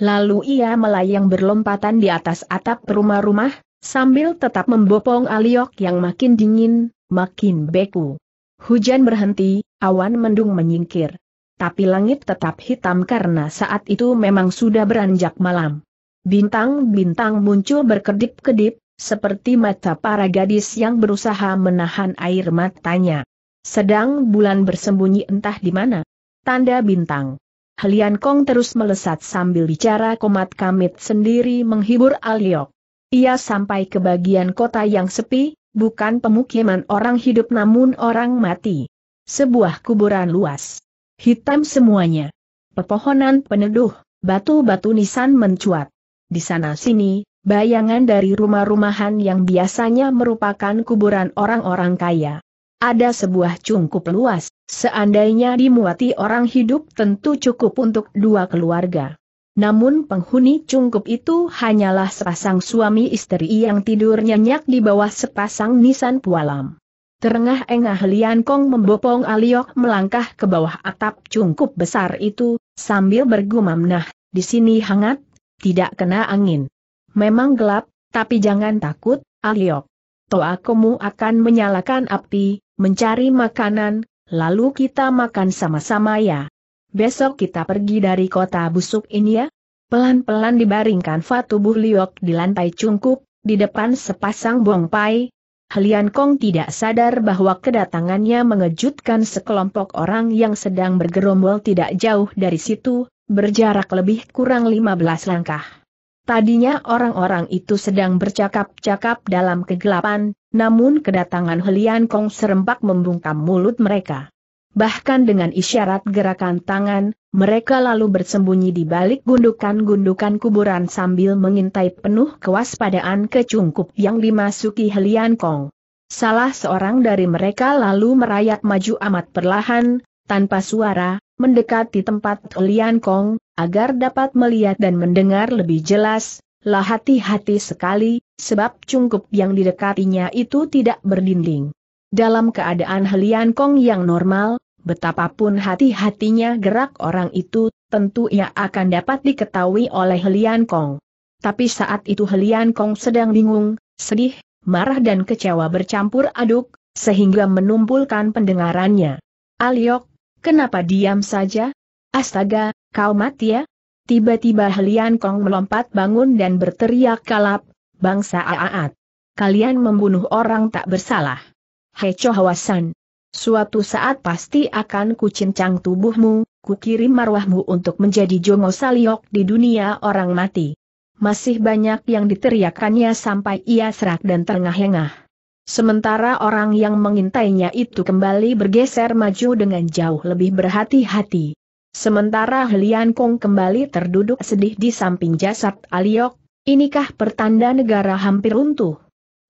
Lalu ia melayang berlompatan di atas atap rumah-rumah, sambil tetap membopong Aliok yang makin dingin, makin beku. Hujan berhenti, awan mendung menyingkir. Tapi langit tetap hitam karena saat itu memang sudah beranjak malam. Bintang-bintang muncul berkedip-kedip, seperti mata para gadis yang berusaha menahan air matanya. Sedang bulan bersembunyi entah di mana. Tanda bintang. Helian Kong terus melesat sambil bicara komat kamit sendiri menghibur Aliok. Ia sampai ke bagian kota yang sepi, bukan pemukiman orang hidup namun orang mati. Sebuah kuburan luas. Hitam semuanya. Pepohonan peneduh, batu-batu nisan mencuat. Di sana-sini, bayangan dari rumah-rumahan yang biasanya merupakan kuburan orang-orang kaya. Ada sebuah cungkup luas, seandainya dimuati orang hidup tentu cukup untuk dua keluarga. Namun penghuni cungkup itu hanyalah sepasang suami istri yang tidur nyenyak di bawah sepasang nisan pualam. Terengah engah Lian Kong membopong Aliok melangkah ke bawah atap cungkup besar itu, sambil bergumam nah, di sini hangat, tidak kena angin. Memang gelap, tapi jangan takut, Aliok. Toa kamu akan menyalakan api, mencari makanan, lalu kita makan sama-sama ya. Besok kita pergi dari kota busuk ini ya. Pelan-pelan dibaringkan fatubuh Liok di lantai cungkup, di depan sepasang bongpai, Helian Kong tidak sadar bahwa kedatangannya mengejutkan sekelompok orang yang sedang bergerombol tidak jauh dari situ, berjarak lebih kurang 15 langkah. Tadinya orang-orang itu sedang bercakap-cakap dalam kegelapan, namun kedatangan Helian Kong serempak membungkam mulut mereka. Bahkan dengan isyarat gerakan tangan, mereka lalu bersembunyi di balik gundukan-gundukan kuburan sambil mengintai penuh kewaspadaan kecungkup yang dimasuki Helian Kong. Salah seorang dari mereka lalu merayap maju amat perlahan, tanpa suara, mendekati tempat Helian Kong, agar dapat melihat dan mendengar lebih jelas, lah hati-hati sekali, sebab cungkup yang didekatinya itu tidak berdinding. Dalam keadaan Helian Kong yang normal, Betapapun hati-hatinya gerak orang itu, tentu ia akan dapat diketahui oleh Helian Kong. Tapi saat itu Helian Kong sedang bingung, sedih, marah dan kecewa bercampur aduk, sehingga menumpulkan pendengarannya. Aliok, kenapa diam saja? Astaga, kau mati ya? Tiba-tiba Helian Kong melompat bangun dan berteriak kalap, bangsa AAAT, Kalian membunuh orang tak bersalah. Hei Chohawasan, Suatu saat pasti akan kucincang tubuhmu, kukirim marwahmu untuk menjadi jongo saliok di dunia orang mati. Masih banyak yang diteriakannya sampai ia serak dan terengah-engah. Sementara orang yang mengintainya itu kembali bergeser maju dengan jauh lebih berhati-hati. Sementara Helian Kong kembali terduduk sedih di samping jasad Aliok, inikah pertanda negara hampir runtuh?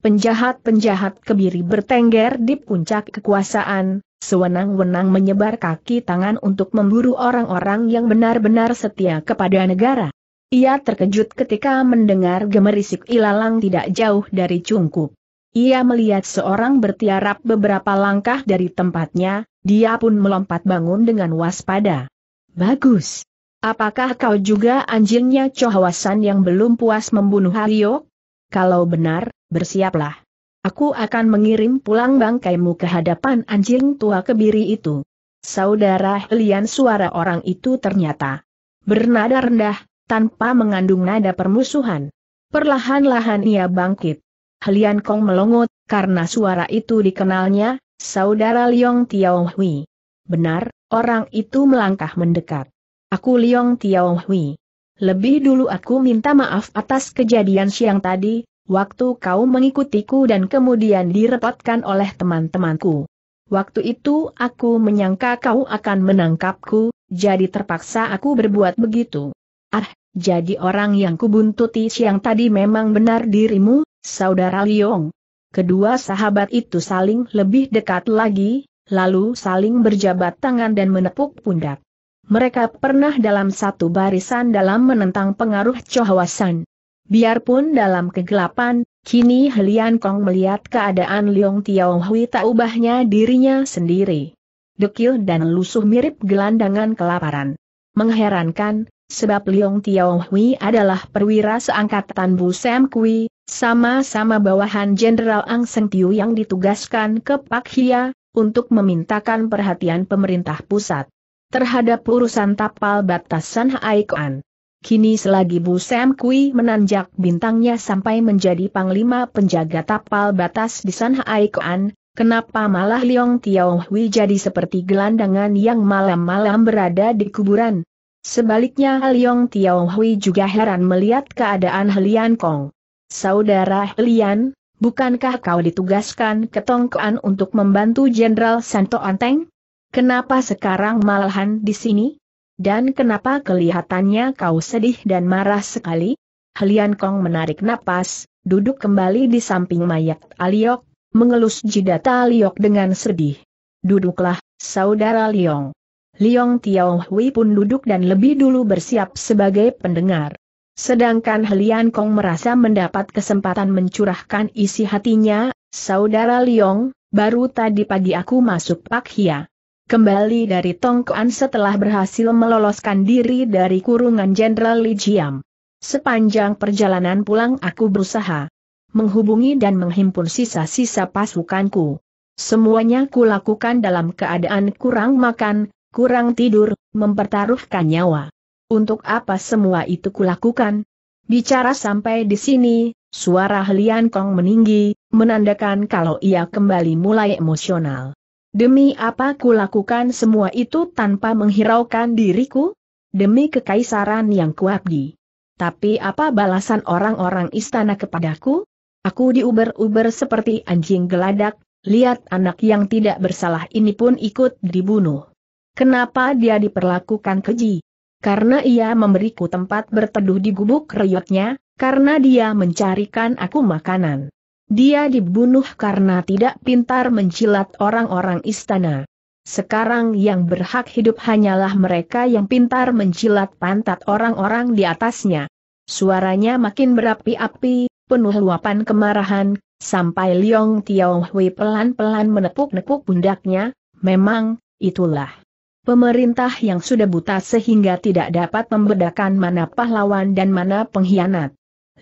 Penjahat-penjahat kebiri bertengger di puncak kekuasaan, sewenang-wenang menyebar kaki tangan untuk memburu orang-orang yang benar-benar setia kepada negara. Ia terkejut ketika mendengar gemerisik ilalang tidak jauh dari cungkup. Ia melihat seorang bertiarap beberapa langkah dari tempatnya, dia pun melompat bangun dengan waspada. Bagus. Apakah kau juga anjingnya Chohawasan yang belum puas membunuh Hario? Kalau benar, bersiaplah. Aku akan mengirim pulang bangkaimu ke hadapan anjing tua kebiri itu. Saudara Helian suara orang itu ternyata bernada rendah, tanpa mengandung nada permusuhan. Perlahan-lahan ia bangkit. Helian Kong melongot, karena suara itu dikenalnya, saudara Liong Tiao Hui. Benar, orang itu melangkah mendekat. Aku Liong Tiao Hui. Lebih dulu aku minta maaf atas kejadian siang tadi, Waktu kau mengikutiku dan kemudian direpotkan oleh teman-temanku. Waktu itu aku menyangka kau akan menangkapku, jadi terpaksa aku berbuat begitu. Ah, jadi orang yang kubuntuti siang tadi memang benar dirimu, saudara Liong. Kedua sahabat itu saling lebih dekat lagi, lalu saling berjabat tangan dan menepuk pundak. Mereka pernah dalam satu barisan dalam menentang pengaruh Chohwasan. Biarpun dalam kegelapan, kini Helian Kong melihat keadaan Leong Tiao Hui tak ubahnya dirinya sendiri. Dekil dan lusuh mirip gelandangan kelaparan. Mengherankan, sebab Leong Tiao Hui adalah perwira seangkatan Bu Sam Kui, sama-sama bawahan Jenderal Ang Seng Tiu yang ditugaskan ke Pak Hia, untuk memintakan perhatian pemerintah pusat terhadap urusan tapal batasan Haikuan. Kini selagi Bu Sam Kui menanjak bintangnya sampai menjadi panglima penjaga tapal batas di San Haikoan, kenapa malah Leong Tiao Hui jadi seperti gelandangan yang malam-malam berada di kuburan? Sebaliknya Leong Tiao Hui juga heran melihat keadaan Helian Kong. Saudara Helian, bukankah kau ditugaskan ke Tongkoan untuk membantu Jenderal Santo Anteng? Kenapa sekarang malahan di sini? Dan kenapa kelihatannya kau sedih dan marah sekali? Helian Kong menarik napas, duduk kembali di samping mayat Aliok, mengelus jidat Aliok dengan sedih. Duduklah, saudara Liong. Liong Tiao Hui pun duduk dan lebih dulu bersiap sebagai pendengar. Sedangkan Helian Kong merasa mendapat kesempatan mencurahkan isi hatinya, saudara Liong, baru tadi pagi aku masuk Pak Hia kembali dari Tongkuan setelah berhasil meloloskan diri dari kurungan Jenderal Li Jiam. Sepanjang perjalanan pulang aku berusaha menghubungi dan menghimpun sisa-sisa pasukanku. Semuanya kulakukan dalam keadaan kurang makan, kurang tidur, mempertaruhkan nyawa. Untuk apa semua itu kulakukan? Bicara sampai di sini, suara Helian Kong meninggi, menandakan kalau ia kembali mulai emosional. Demi apa ku lakukan semua itu tanpa menghiraukan diriku? Demi kekaisaran yang kuabdi. Tapi apa balasan orang-orang istana kepadaku? Aku diuber-uber seperti anjing geladak, lihat anak yang tidak bersalah ini pun ikut dibunuh. Kenapa dia diperlakukan keji? Karena ia memberiku tempat berteduh di gubuk reyotnya, karena dia mencarikan aku makanan dia dibunuh karena tidak pintar mencilat orang-orang istana. Sekarang yang berhak hidup hanyalah mereka yang pintar mencilat pantat orang-orang di atasnya. Suaranya makin berapi-api, penuh luapan kemarahan, sampai Liong Tiaohui pelan-pelan menepuk-nepuk pundaknya, memang, itulah. Pemerintah yang sudah buta sehingga tidak dapat membedakan mana pahlawan dan mana pengkhianat.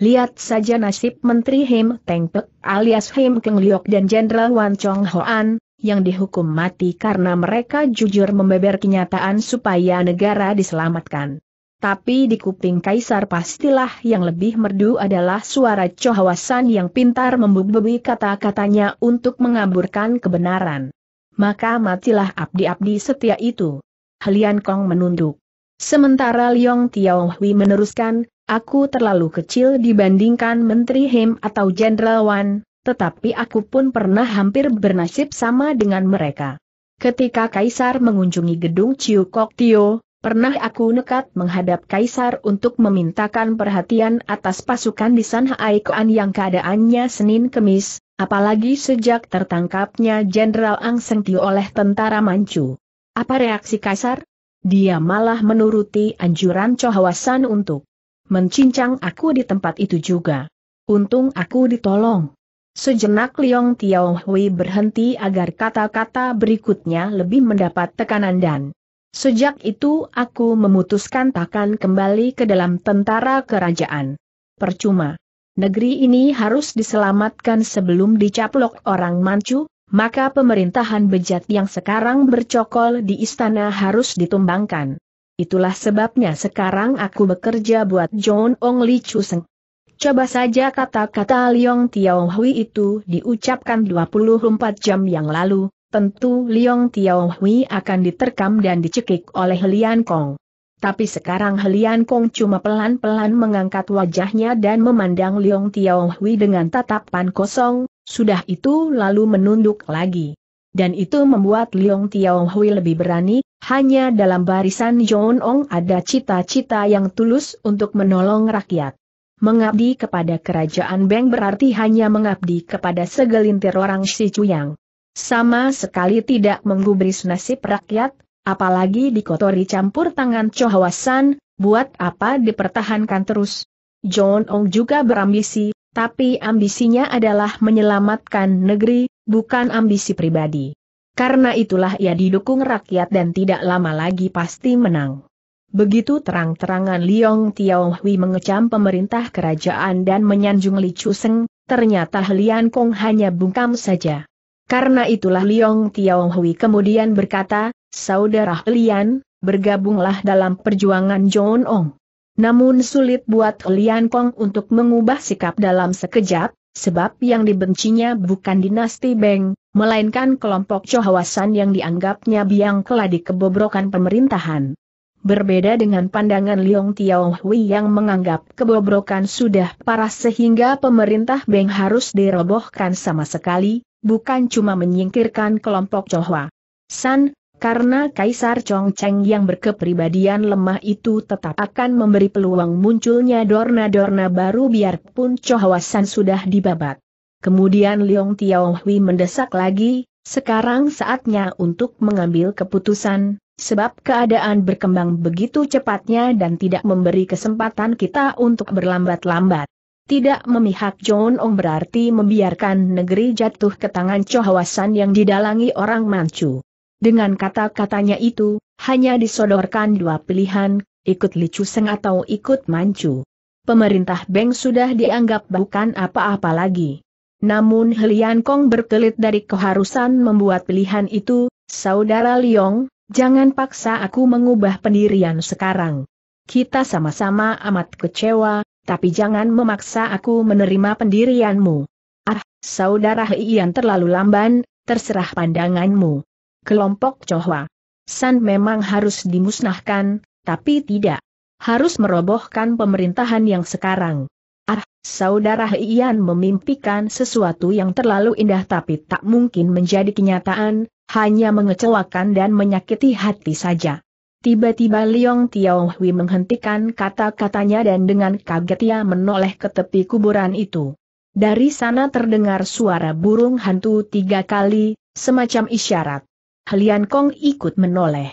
Lihat saja nasib Menteri Him Teng Pek alias Him Keng Liok dan Jenderal Wan Chong Hoan, yang dihukum mati karena mereka jujur membeber kenyataan supaya negara diselamatkan. Tapi di kuping kaisar pastilah yang lebih merdu adalah suara Chohawasan yang pintar membubui kata-katanya untuk mengaburkan kebenaran. Maka matilah abdi-abdi setia itu. Helian Kong menunduk. Sementara Liong Tiaohui meneruskan, Aku terlalu kecil dibandingkan Menteri Hem atau Jenderal Wan, tetapi aku pun pernah hampir bernasib sama dengan mereka. Ketika Kaisar mengunjungi gedung Chiu Kok Tio, pernah aku nekat menghadap Kaisar untuk memintakan perhatian atas pasukan di San Haikoan yang keadaannya Senin Kemis, apalagi sejak tertangkapnya Jenderal Ang Seng Tio oleh tentara Manchu. Apa reaksi Kaisar? Dia malah menuruti anjuran Chohawasan untuk mencincang aku di tempat itu juga. Untung aku ditolong. Sejenak Liong Tiao berhenti agar kata-kata berikutnya lebih mendapat tekanan dan Sejak itu aku memutuskan takkan kembali ke dalam tentara kerajaan. Percuma. Negeri ini harus diselamatkan sebelum dicaplok orang Manchu, maka pemerintahan bejat yang sekarang bercokol di istana harus ditumbangkan. Itulah sebabnya sekarang aku bekerja buat John Ong Li Chuseng. Coba saja kata-kata Liong Tiaohui itu diucapkan 24 jam yang lalu, tentu Liong Tiaohui akan diterkam dan dicekik oleh Lian Kong. Tapi sekarang Lian Kong cuma pelan-pelan mengangkat wajahnya dan memandang Liong Tiaohui dengan tatapan kosong, sudah itu lalu menunduk lagi. Dan itu membuat Liong Tiaohui lebih berani, hanya dalam barisan John Ong ada cita-cita yang tulus untuk menolong rakyat. Mengabdi kepada kerajaan Beng berarti hanya mengabdi kepada segelintir orang si Cuyang. Sama sekali tidak menggubris nasib rakyat, apalagi dikotori campur tangan Chohawasan, buat apa dipertahankan terus. John Ong juga berambisi, tapi ambisinya adalah menyelamatkan negeri, bukan ambisi pribadi. Karena itulah ia didukung rakyat dan tidak lama lagi pasti menang. Begitu terang-terangan Liong Tiaohui mengecam pemerintah kerajaan dan menyanjung Li Chuseng, ternyata Lian Kong hanya bungkam saja. Karena itulah Liong Tiaohui kemudian berkata, Saudara Lian, bergabunglah dalam perjuangan John Ong. Namun sulit buat Lian Kong untuk mengubah sikap dalam sekejap, sebab yang dibencinya bukan dinasti Beng, melainkan kelompok cohawasan yang dianggapnya biang keladi kebobrokan pemerintahan. Berbeda dengan pandangan Liong Tiaohui yang menganggap kebobrokan sudah parah sehingga pemerintah Beng harus dirobohkan sama sekali, bukan cuma menyingkirkan kelompok Chohwa. San, karena Kaisar Chong Cheng yang berkepribadian lemah itu tetap akan memberi peluang munculnya dorna-dorna baru biarpun Chohwa San sudah dibabat. Kemudian Liong Tiao Hui mendesak lagi, sekarang saatnya untuk mengambil keputusan, sebab keadaan berkembang begitu cepatnya dan tidak memberi kesempatan kita untuk berlambat-lambat. Tidak memihak John Ong berarti membiarkan negeri jatuh ke tangan Chohawasan yang didalangi orang Manchu. Dengan kata-katanya itu, hanya disodorkan dua pilihan, ikut Licu Seng atau ikut Manchu. Pemerintah Beng sudah dianggap bukan apa-apa lagi. Namun Helian Kong berkelit dari keharusan membuat pilihan itu, Saudara Liong, jangan paksa aku mengubah pendirian sekarang. Kita sama-sama amat kecewa, tapi jangan memaksa aku menerima pendirianmu. Ah, Saudara Helian terlalu lamban, terserah pandanganmu. Kelompok Cohwa. San memang harus dimusnahkan, tapi tidak. Harus merobohkan pemerintahan yang sekarang. Ah, saudara Ian memimpikan sesuatu yang terlalu indah tapi tak mungkin menjadi kenyataan, hanya mengecewakan dan menyakiti hati saja. Tiba-tiba Liong Tiaohui menghentikan kata-katanya dan dengan kaget ia menoleh ke tepi kuburan itu. Dari sana terdengar suara burung hantu tiga kali, semacam isyarat. Helian Kong ikut menoleh.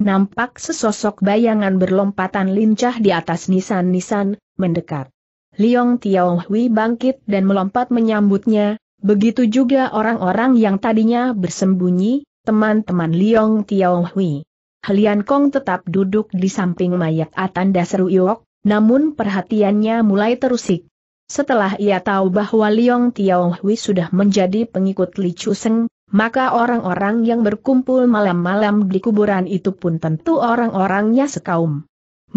Nampak sesosok bayangan berlompatan lincah di atas nisan-nisan, mendekat. Liong Tiaohui bangkit dan melompat menyambutnya, begitu juga orang-orang yang tadinya bersembunyi, teman-teman Liong Tiaohui. Helian Kong tetap duduk di samping mayat Atanda Seruyok, namun perhatiannya mulai terusik. Setelah ia tahu bahwa Liong Tiaohui sudah menjadi pengikut Li Chuseng, maka orang-orang yang berkumpul malam-malam di kuburan itu pun tentu orang-orangnya sekaum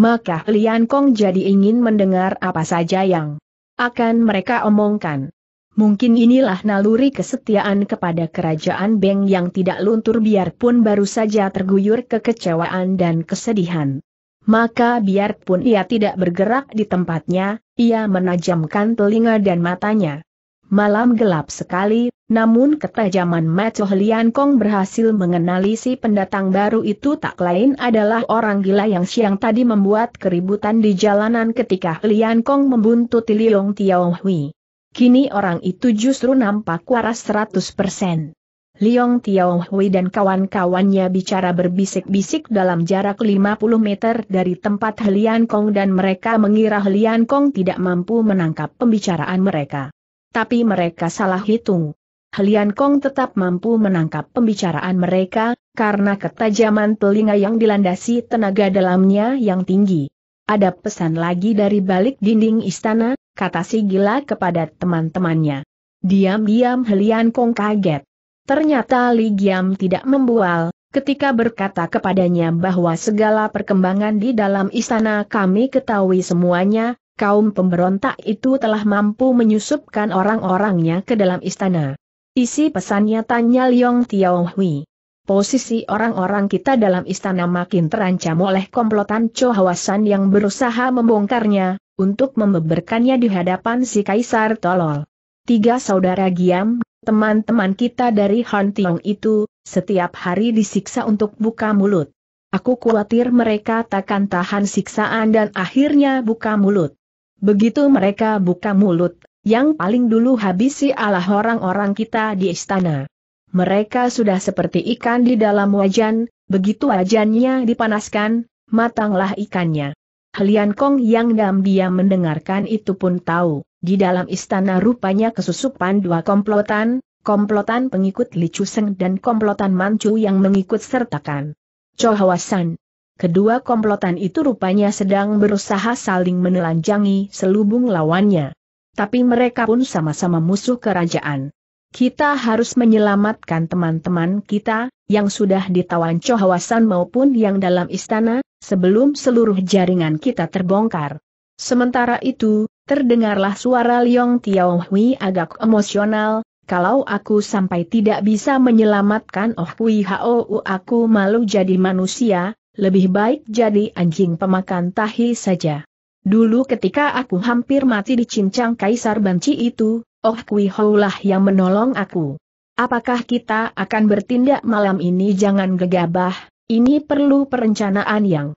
maka Lian Kong jadi ingin mendengar apa saja yang akan mereka omongkan. Mungkin inilah naluri kesetiaan kepada kerajaan Beng yang tidak luntur biarpun baru saja terguyur kekecewaan dan kesedihan. Maka biarpun ia tidak bergerak di tempatnya, ia menajamkan telinga dan matanya. Malam gelap sekali, namun ketajaman Macoh Lian Kong berhasil mengenali si pendatang baru itu tak lain adalah orang gila yang siang tadi membuat keributan di jalanan ketika Lian Kong membuntut Liong Tiao Hui. Kini orang itu justru nampak waras 100%. Liong Tiao Hui dan kawan-kawannya bicara berbisik-bisik dalam jarak 50 meter dari tempat Lian Kong dan mereka mengira Lian Kong tidak mampu menangkap pembicaraan mereka. Tapi mereka salah hitung. Helian Kong tetap mampu menangkap pembicaraan mereka, karena ketajaman telinga yang dilandasi tenaga dalamnya yang tinggi. Ada pesan lagi dari balik dinding istana, kata si gila kepada teman-temannya. Diam-diam Helian Kong kaget. Ternyata Li Giam tidak membual, ketika berkata kepadanya bahwa segala perkembangan di dalam istana kami ketahui semuanya, kaum pemberontak itu telah mampu menyusupkan orang-orangnya ke dalam istana. Isi pesannya tanya Liong Tiaohui. Posisi orang-orang kita dalam istana makin terancam oleh komplotan Cho Hawasan yang berusaha membongkarnya, untuk membeberkannya di hadapan si Kaisar Tolol. Tiga saudara Giam, teman-teman kita dari Han Tiong itu, setiap hari disiksa untuk buka mulut. Aku khawatir mereka takkan tahan siksaan dan akhirnya buka mulut. Begitu mereka buka mulut, yang paling dulu habisi Allah orang-orang kita di istana. Mereka sudah seperti ikan di dalam wajan, begitu wajannya dipanaskan, matanglah ikannya. Helian Kong yang dalam dia mendengarkan itu pun tahu, di dalam istana rupanya kesusupan dua komplotan, komplotan pengikut Li Chuseng dan komplotan Manchu yang mengikut sertakan. Chohawasan. Kedua komplotan itu rupanya sedang berusaha saling menelanjangi selubung lawannya. Tapi mereka pun sama-sama musuh kerajaan. Kita harus menyelamatkan teman-teman kita, yang sudah ditawan cohawasan maupun yang dalam istana, sebelum seluruh jaringan kita terbongkar. Sementara itu, terdengarlah suara Liong Tiaohui agak emosional, kalau aku sampai tidak bisa menyelamatkan Oh Hui Hou aku malu jadi manusia, lebih baik jadi anjing pemakan tahi saja. Dulu ketika aku hampir mati di cincang kaisar banci itu, Oh Kui Houlah yang menolong aku. Apakah kita akan bertindak malam ini jangan gegabah, ini perlu perencanaan yang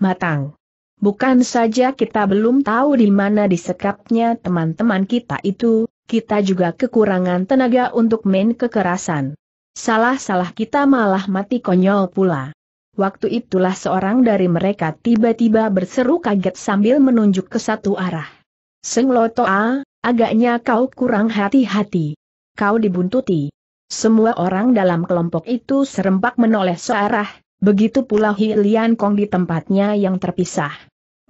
matang. Bukan saja kita belum tahu di mana disekapnya teman-teman kita itu, kita juga kekurangan tenaga untuk main kekerasan. Salah-salah kita malah mati konyol pula. Waktu itulah seorang dari mereka tiba-tiba berseru kaget sambil menunjuk ke satu arah. Seng a, agaknya kau kurang hati-hati. Kau dibuntuti. Semua orang dalam kelompok itu serempak menoleh searah, begitu pula Hilian Kong di tempatnya yang terpisah.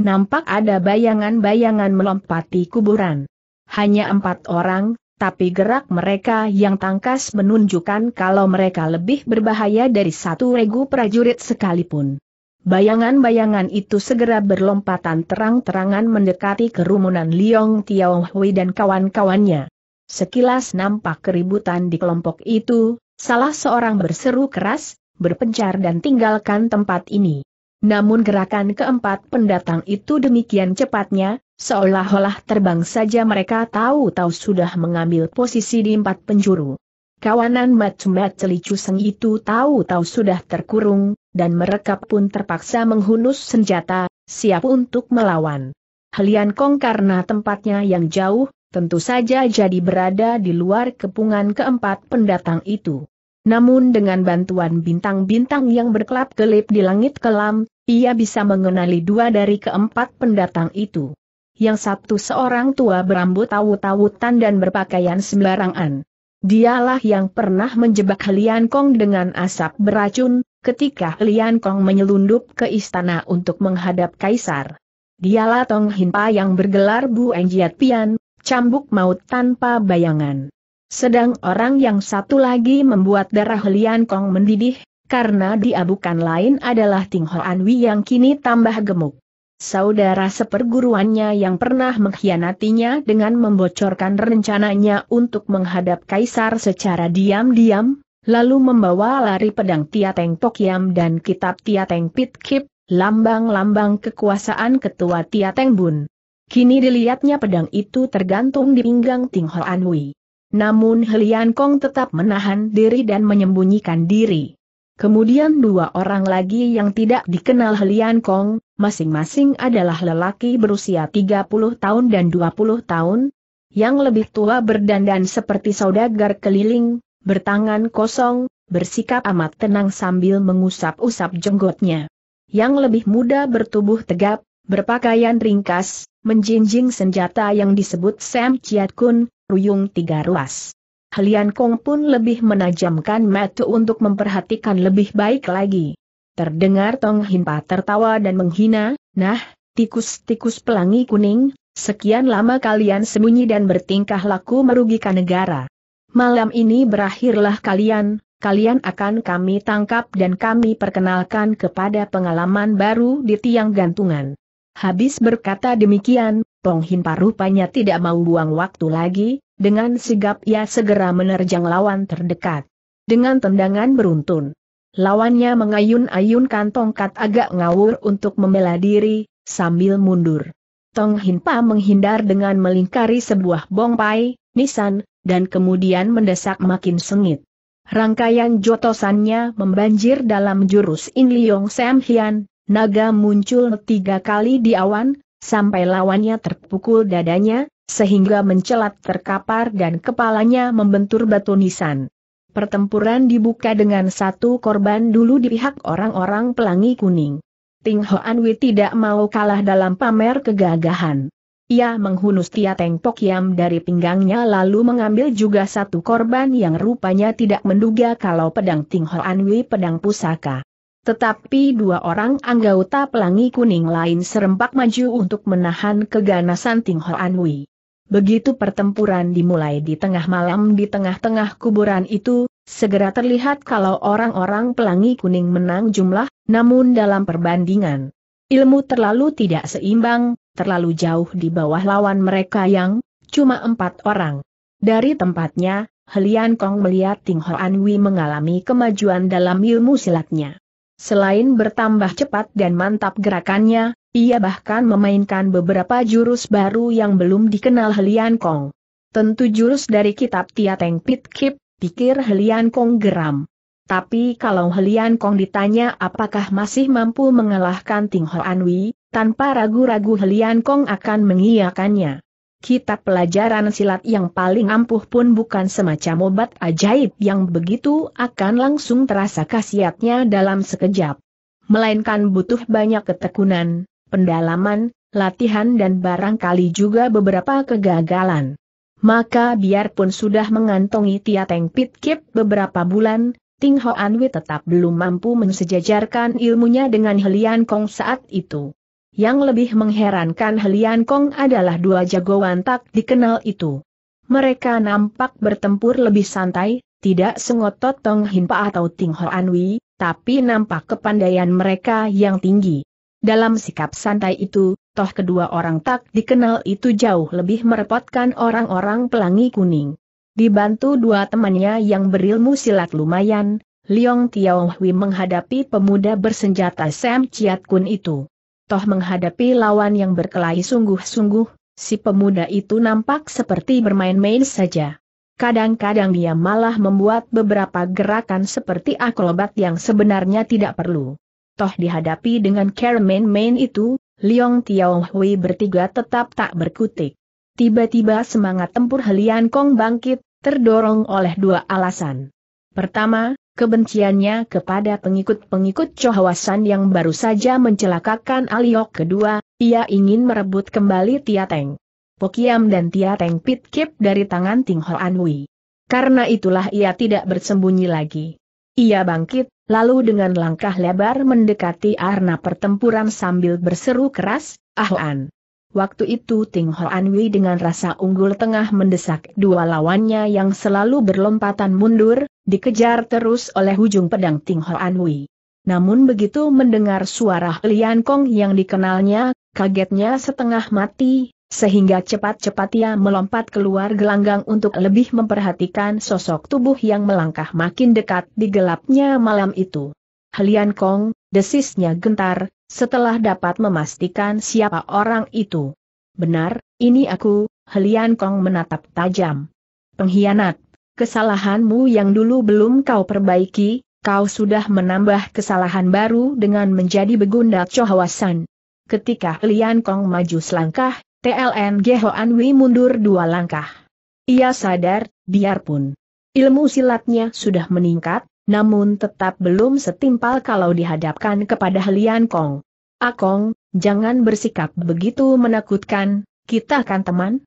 Nampak ada bayangan-bayangan melompati kuburan. Hanya empat orang, tapi gerak mereka yang tangkas menunjukkan kalau mereka lebih berbahaya dari satu regu prajurit sekalipun. Bayangan-bayangan itu segera berlompatan terang-terangan mendekati kerumunan Liong Tiaohui dan kawan-kawannya. Sekilas nampak keributan di kelompok itu, salah seorang berseru keras, berpencar dan tinggalkan tempat ini. Namun gerakan keempat pendatang itu demikian cepatnya, Seolah-olah terbang saja mereka tahu-tahu sudah mengambil posisi di empat penjuru. Kawanan Matsumat Celicu Seng itu tahu-tahu sudah terkurung, dan mereka pun terpaksa menghunus senjata, siap untuk melawan. Helian Kong karena tempatnya yang jauh, tentu saja jadi berada di luar kepungan keempat pendatang itu. Namun dengan bantuan bintang-bintang yang berkelap-kelip di langit kelam, ia bisa mengenali dua dari keempat pendatang itu yang satu seorang tua berambut tawut-tawutan dan berpakaian sembarangan. Dialah yang pernah menjebak Lian Kong dengan asap beracun, ketika Lian Kong menyelundup ke istana untuk menghadap kaisar. Dialah Tong Hinpa yang bergelar Bu Engjiat Pian, cambuk maut tanpa bayangan. Sedang orang yang satu lagi membuat darah Lian Kong mendidih, karena dia bukan lain adalah Ting Hoan Wi yang kini tambah gemuk saudara seperguruannya yang pernah mengkhianatinya dengan membocorkan rencananya untuk menghadap kaisar secara diam-diam, lalu membawa lari pedang Tiateng Tokyam dan kitab Tiateng Pitkip, lambang-lambang kekuasaan ketua Tiateng Bun. Kini dilihatnya pedang itu tergantung di pinggang Ting Hoan Wei. Namun Helian Kong tetap menahan diri dan menyembunyikan diri. Kemudian dua orang lagi yang tidak dikenal Helian Kong, masing-masing adalah lelaki berusia 30 tahun dan 20 tahun, yang lebih tua berdandan seperti saudagar keliling, bertangan kosong, bersikap amat tenang sambil mengusap-usap jenggotnya. Yang lebih muda bertubuh tegap, berpakaian ringkas, menjinjing senjata yang disebut Sam Chiat Kun, ruyung tiga ruas. Helian Kong pun lebih menajamkan mata untuk memperhatikan lebih baik lagi. Terdengar Tong Hinpa tertawa dan menghina, nah, tikus-tikus pelangi kuning, sekian lama kalian sembunyi dan bertingkah laku merugikan negara. Malam ini berakhirlah kalian, kalian akan kami tangkap dan kami perkenalkan kepada pengalaman baru di tiang gantungan. Habis berkata demikian, Tong Hinpa rupanya tidak mau buang waktu lagi, dengan sigap ia segera menerjang lawan terdekat. Dengan tendangan beruntun, lawannya mengayun-ayunkan tongkat agak ngawur untuk membela diri, sambil mundur. Tong Hinpa menghindar dengan melingkari sebuah bongpai, nisan, dan kemudian mendesak makin sengit. Rangkaian jotosannya membanjir dalam jurus In Liong Sam Hian, naga muncul tiga kali di awan, sampai lawannya terpukul dadanya, sehingga mencelat terkapar dan kepalanya membentur batu nisan. Pertempuran dibuka dengan satu korban dulu di pihak orang-orang pelangi kuning. Ting Hoan Wei tidak mau kalah dalam pamer kegagahan. Ia menghunus Tia Teng Pok Yam dari pinggangnya lalu mengambil juga satu korban yang rupanya tidak menduga kalau pedang Ting Hoan Wei pedang pusaka. Tetapi dua orang anggota pelangi kuning lain serempak maju untuk menahan keganasan Ting Hoan Wei. Begitu pertempuran dimulai di tengah malam di tengah-tengah kuburan itu, segera terlihat kalau orang-orang pelangi kuning menang jumlah, namun dalam perbandingan. Ilmu terlalu tidak seimbang, terlalu jauh di bawah lawan mereka yang cuma empat orang. Dari tempatnya, Helian Kong melihat Ting Hoan Wei mengalami kemajuan dalam ilmu silatnya. Selain bertambah cepat dan mantap gerakannya, ia bahkan memainkan beberapa jurus baru yang belum dikenal Helian Kong. Tentu jurus dari kitab Tia Teng Pit Kip, pikir Helian Kong geram. Tapi kalau Helian Kong ditanya apakah masih mampu mengalahkan Ting Ho Anwi, tanpa ragu-ragu Helian Kong akan mengiyakannya. Kitab pelajaran silat yang paling ampuh pun bukan semacam obat ajaib yang begitu akan langsung terasa khasiatnya dalam sekejap. Melainkan butuh banyak ketekunan, pendalaman, latihan dan barangkali juga beberapa kegagalan. Maka biarpun sudah mengantongi tia teng pit kip beberapa bulan, Ting Hoan Wei tetap belum mampu mensejajarkan ilmunya dengan Helian Kong saat itu. Yang lebih mengherankan Helian Kong adalah dua jagoan tak dikenal itu. Mereka nampak bertempur lebih santai, tidak sengotot Tong Hinpa atau Ting Ho Anwi, tapi nampak kepandaian mereka yang tinggi. Dalam sikap santai itu, toh kedua orang tak dikenal itu jauh lebih merepotkan orang-orang pelangi kuning. Dibantu dua temannya yang berilmu silat lumayan, Liong Tiaohui menghadapi pemuda bersenjata Sam Chiat Kun itu toh menghadapi lawan yang berkelahi sungguh-sungguh, si pemuda itu nampak seperti bermain-main saja. Kadang-kadang dia malah membuat beberapa gerakan seperti akrobat yang sebenarnya tidak perlu. Toh dihadapi dengan care main-main itu, Liong Tiao Hui bertiga tetap tak berkutik. Tiba-tiba semangat tempur Helian Kong bangkit, terdorong oleh dua alasan. Pertama, kebenciannya kepada pengikut-pengikut Chohwasan yang baru saja mencelakakan Aliok kedua, ia ingin merebut kembali Tia Teng, Pokiam dan Tia Tiateng Pitkip dari tangan Ting Hoan Karena itulah ia tidak bersembunyi lagi. Ia bangkit, lalu dengan langkah lebar mendekati Arna. pertempuran sambil berseru keras, Ah Ahoan. Waktu itu Ting Hoan dengan rasa unggul tengah mendesak dua lawannya yang selalu berlompatan mundur, dikejar terus oleh ujung pedang Ting Hoan Wei. Namun begitu mendengar suara Lian Kong yang dikenalnya, kagetnya setengah mati, sehingga cepat-cepat ia melompat keluar gelanggang untuk lebih memperhatikan sosok tubuh yang melangkah makin dekat di gelapnya malam itu. Lian Kong, desisnya gentar, setelah dapat memastikan siapa orang itu. Benar, ini aku, Lian Kong menatap tajam. Pengkhianat kesalahanmu yang dulu belum kau perbaiki, kau sudah menambah kesalahan baru dengan menjadi begundal cohawasan. Ketika Lian Kong maju selangkah, TLN Gehoan Wei mundur dua langkah. Ia sadar, biarpun ilmu silatnya sudah meningkat, namun tetap belum setimpal kalau dihadapkan kepada Lian Kong. Akong, ah jangan bersikap begitu menakutkan, kita kan teman?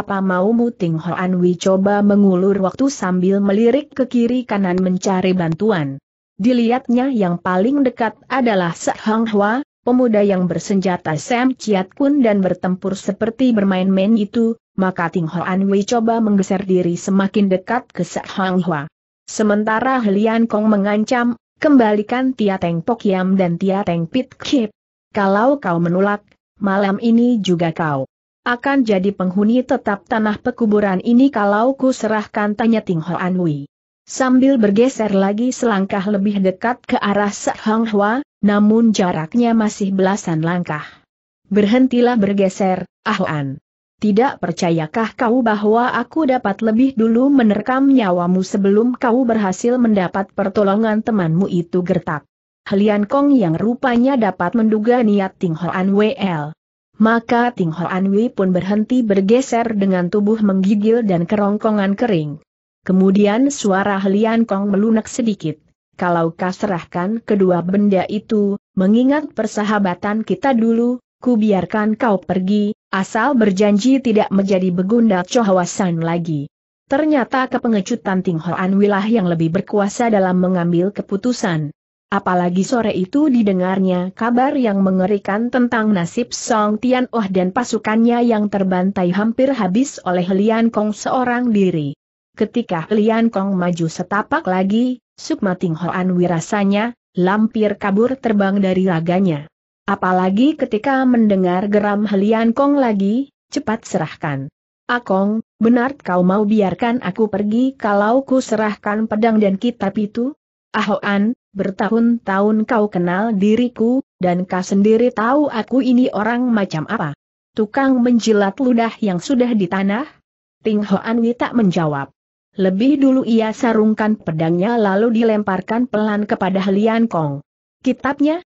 Apa maumu Ting Hoan Wi coba mengulur waktu sambil melirik ke kiri kanan mencari bantuan. Dilihatnya yang paling dekat adalah Hang Hua, pemuda yang bersenjata Sam Chiat Kun dan bertempur seperti bermain-main itu, maka Ting Hoan Wei coba menggeser diri semakin dekat ke Hang Hua. Sementara Helian Kong mengancam, kembalikan Tia Teng Pok Yam dan Tia Teng Pit Kip. Kalau kau menolak, malam ini juga kau akan jadi penghuni tetap tanah pekuburan ini kalau ku serahkan tanya Ting Hoan Wei. Sambil bergeser lagi selangkah lebih dekat ke arah Hang Hua, namun jaraknya masih belasan langkah. Berhentilah bergeser, Ahuan. Tidak percayakah kau bahwa aku dapat lebih dulu menerkam nyawamu sebelum kau berhasil mendapat pertolongan temanmu itu gertak? Helian Kong yang rupanya dapat menduga niat Ting Hoan WL. Maka Ting Wei pun berhenti bergeser dengan tubuh menggigil dan kerongkongan kering. Kemudian suara Helian Kong melunak sedikit. Kalau kau serahkan kedua benda itu, mengingat persahabatan kita dulu, ku biarkan kau pergi, asal berjanji tidak menjadi begundal cohawasan lagi. Ternyata kepengecutan Ting Hoan lah yang lebih berkuasa dalam mengambil keputusan. Apalagi sore itu didengarnya kabar yang mengerikan tentang nasib Song Tian Oh dan pasukannya yang terbantai hampir habis oleh Lian Kong seorang diri. Ketika Lian Kong maju setapak lagi, Sukma Ting Hoan wirasanya, lampir kabur terbang dari raganya. Apalagi ketika mendengar geram Lian Kong lagi, cepat serahkan. Akong, ah benar kau mau biarkan aku pergi kalau ku serahkan pedang dan kitab itu? Ahoan, ah Bertahun-tahun kau kenal diriku, dan kau sendiri tahu aku ini orang macam apa. Tukang menjilat ludah yang sudah di tanah? Ting Hoan tak menjawab. Lebih dulu ia sarungkan pedangnya lalu dilemparkan pelan kepada Lian Kong. Kitabnya,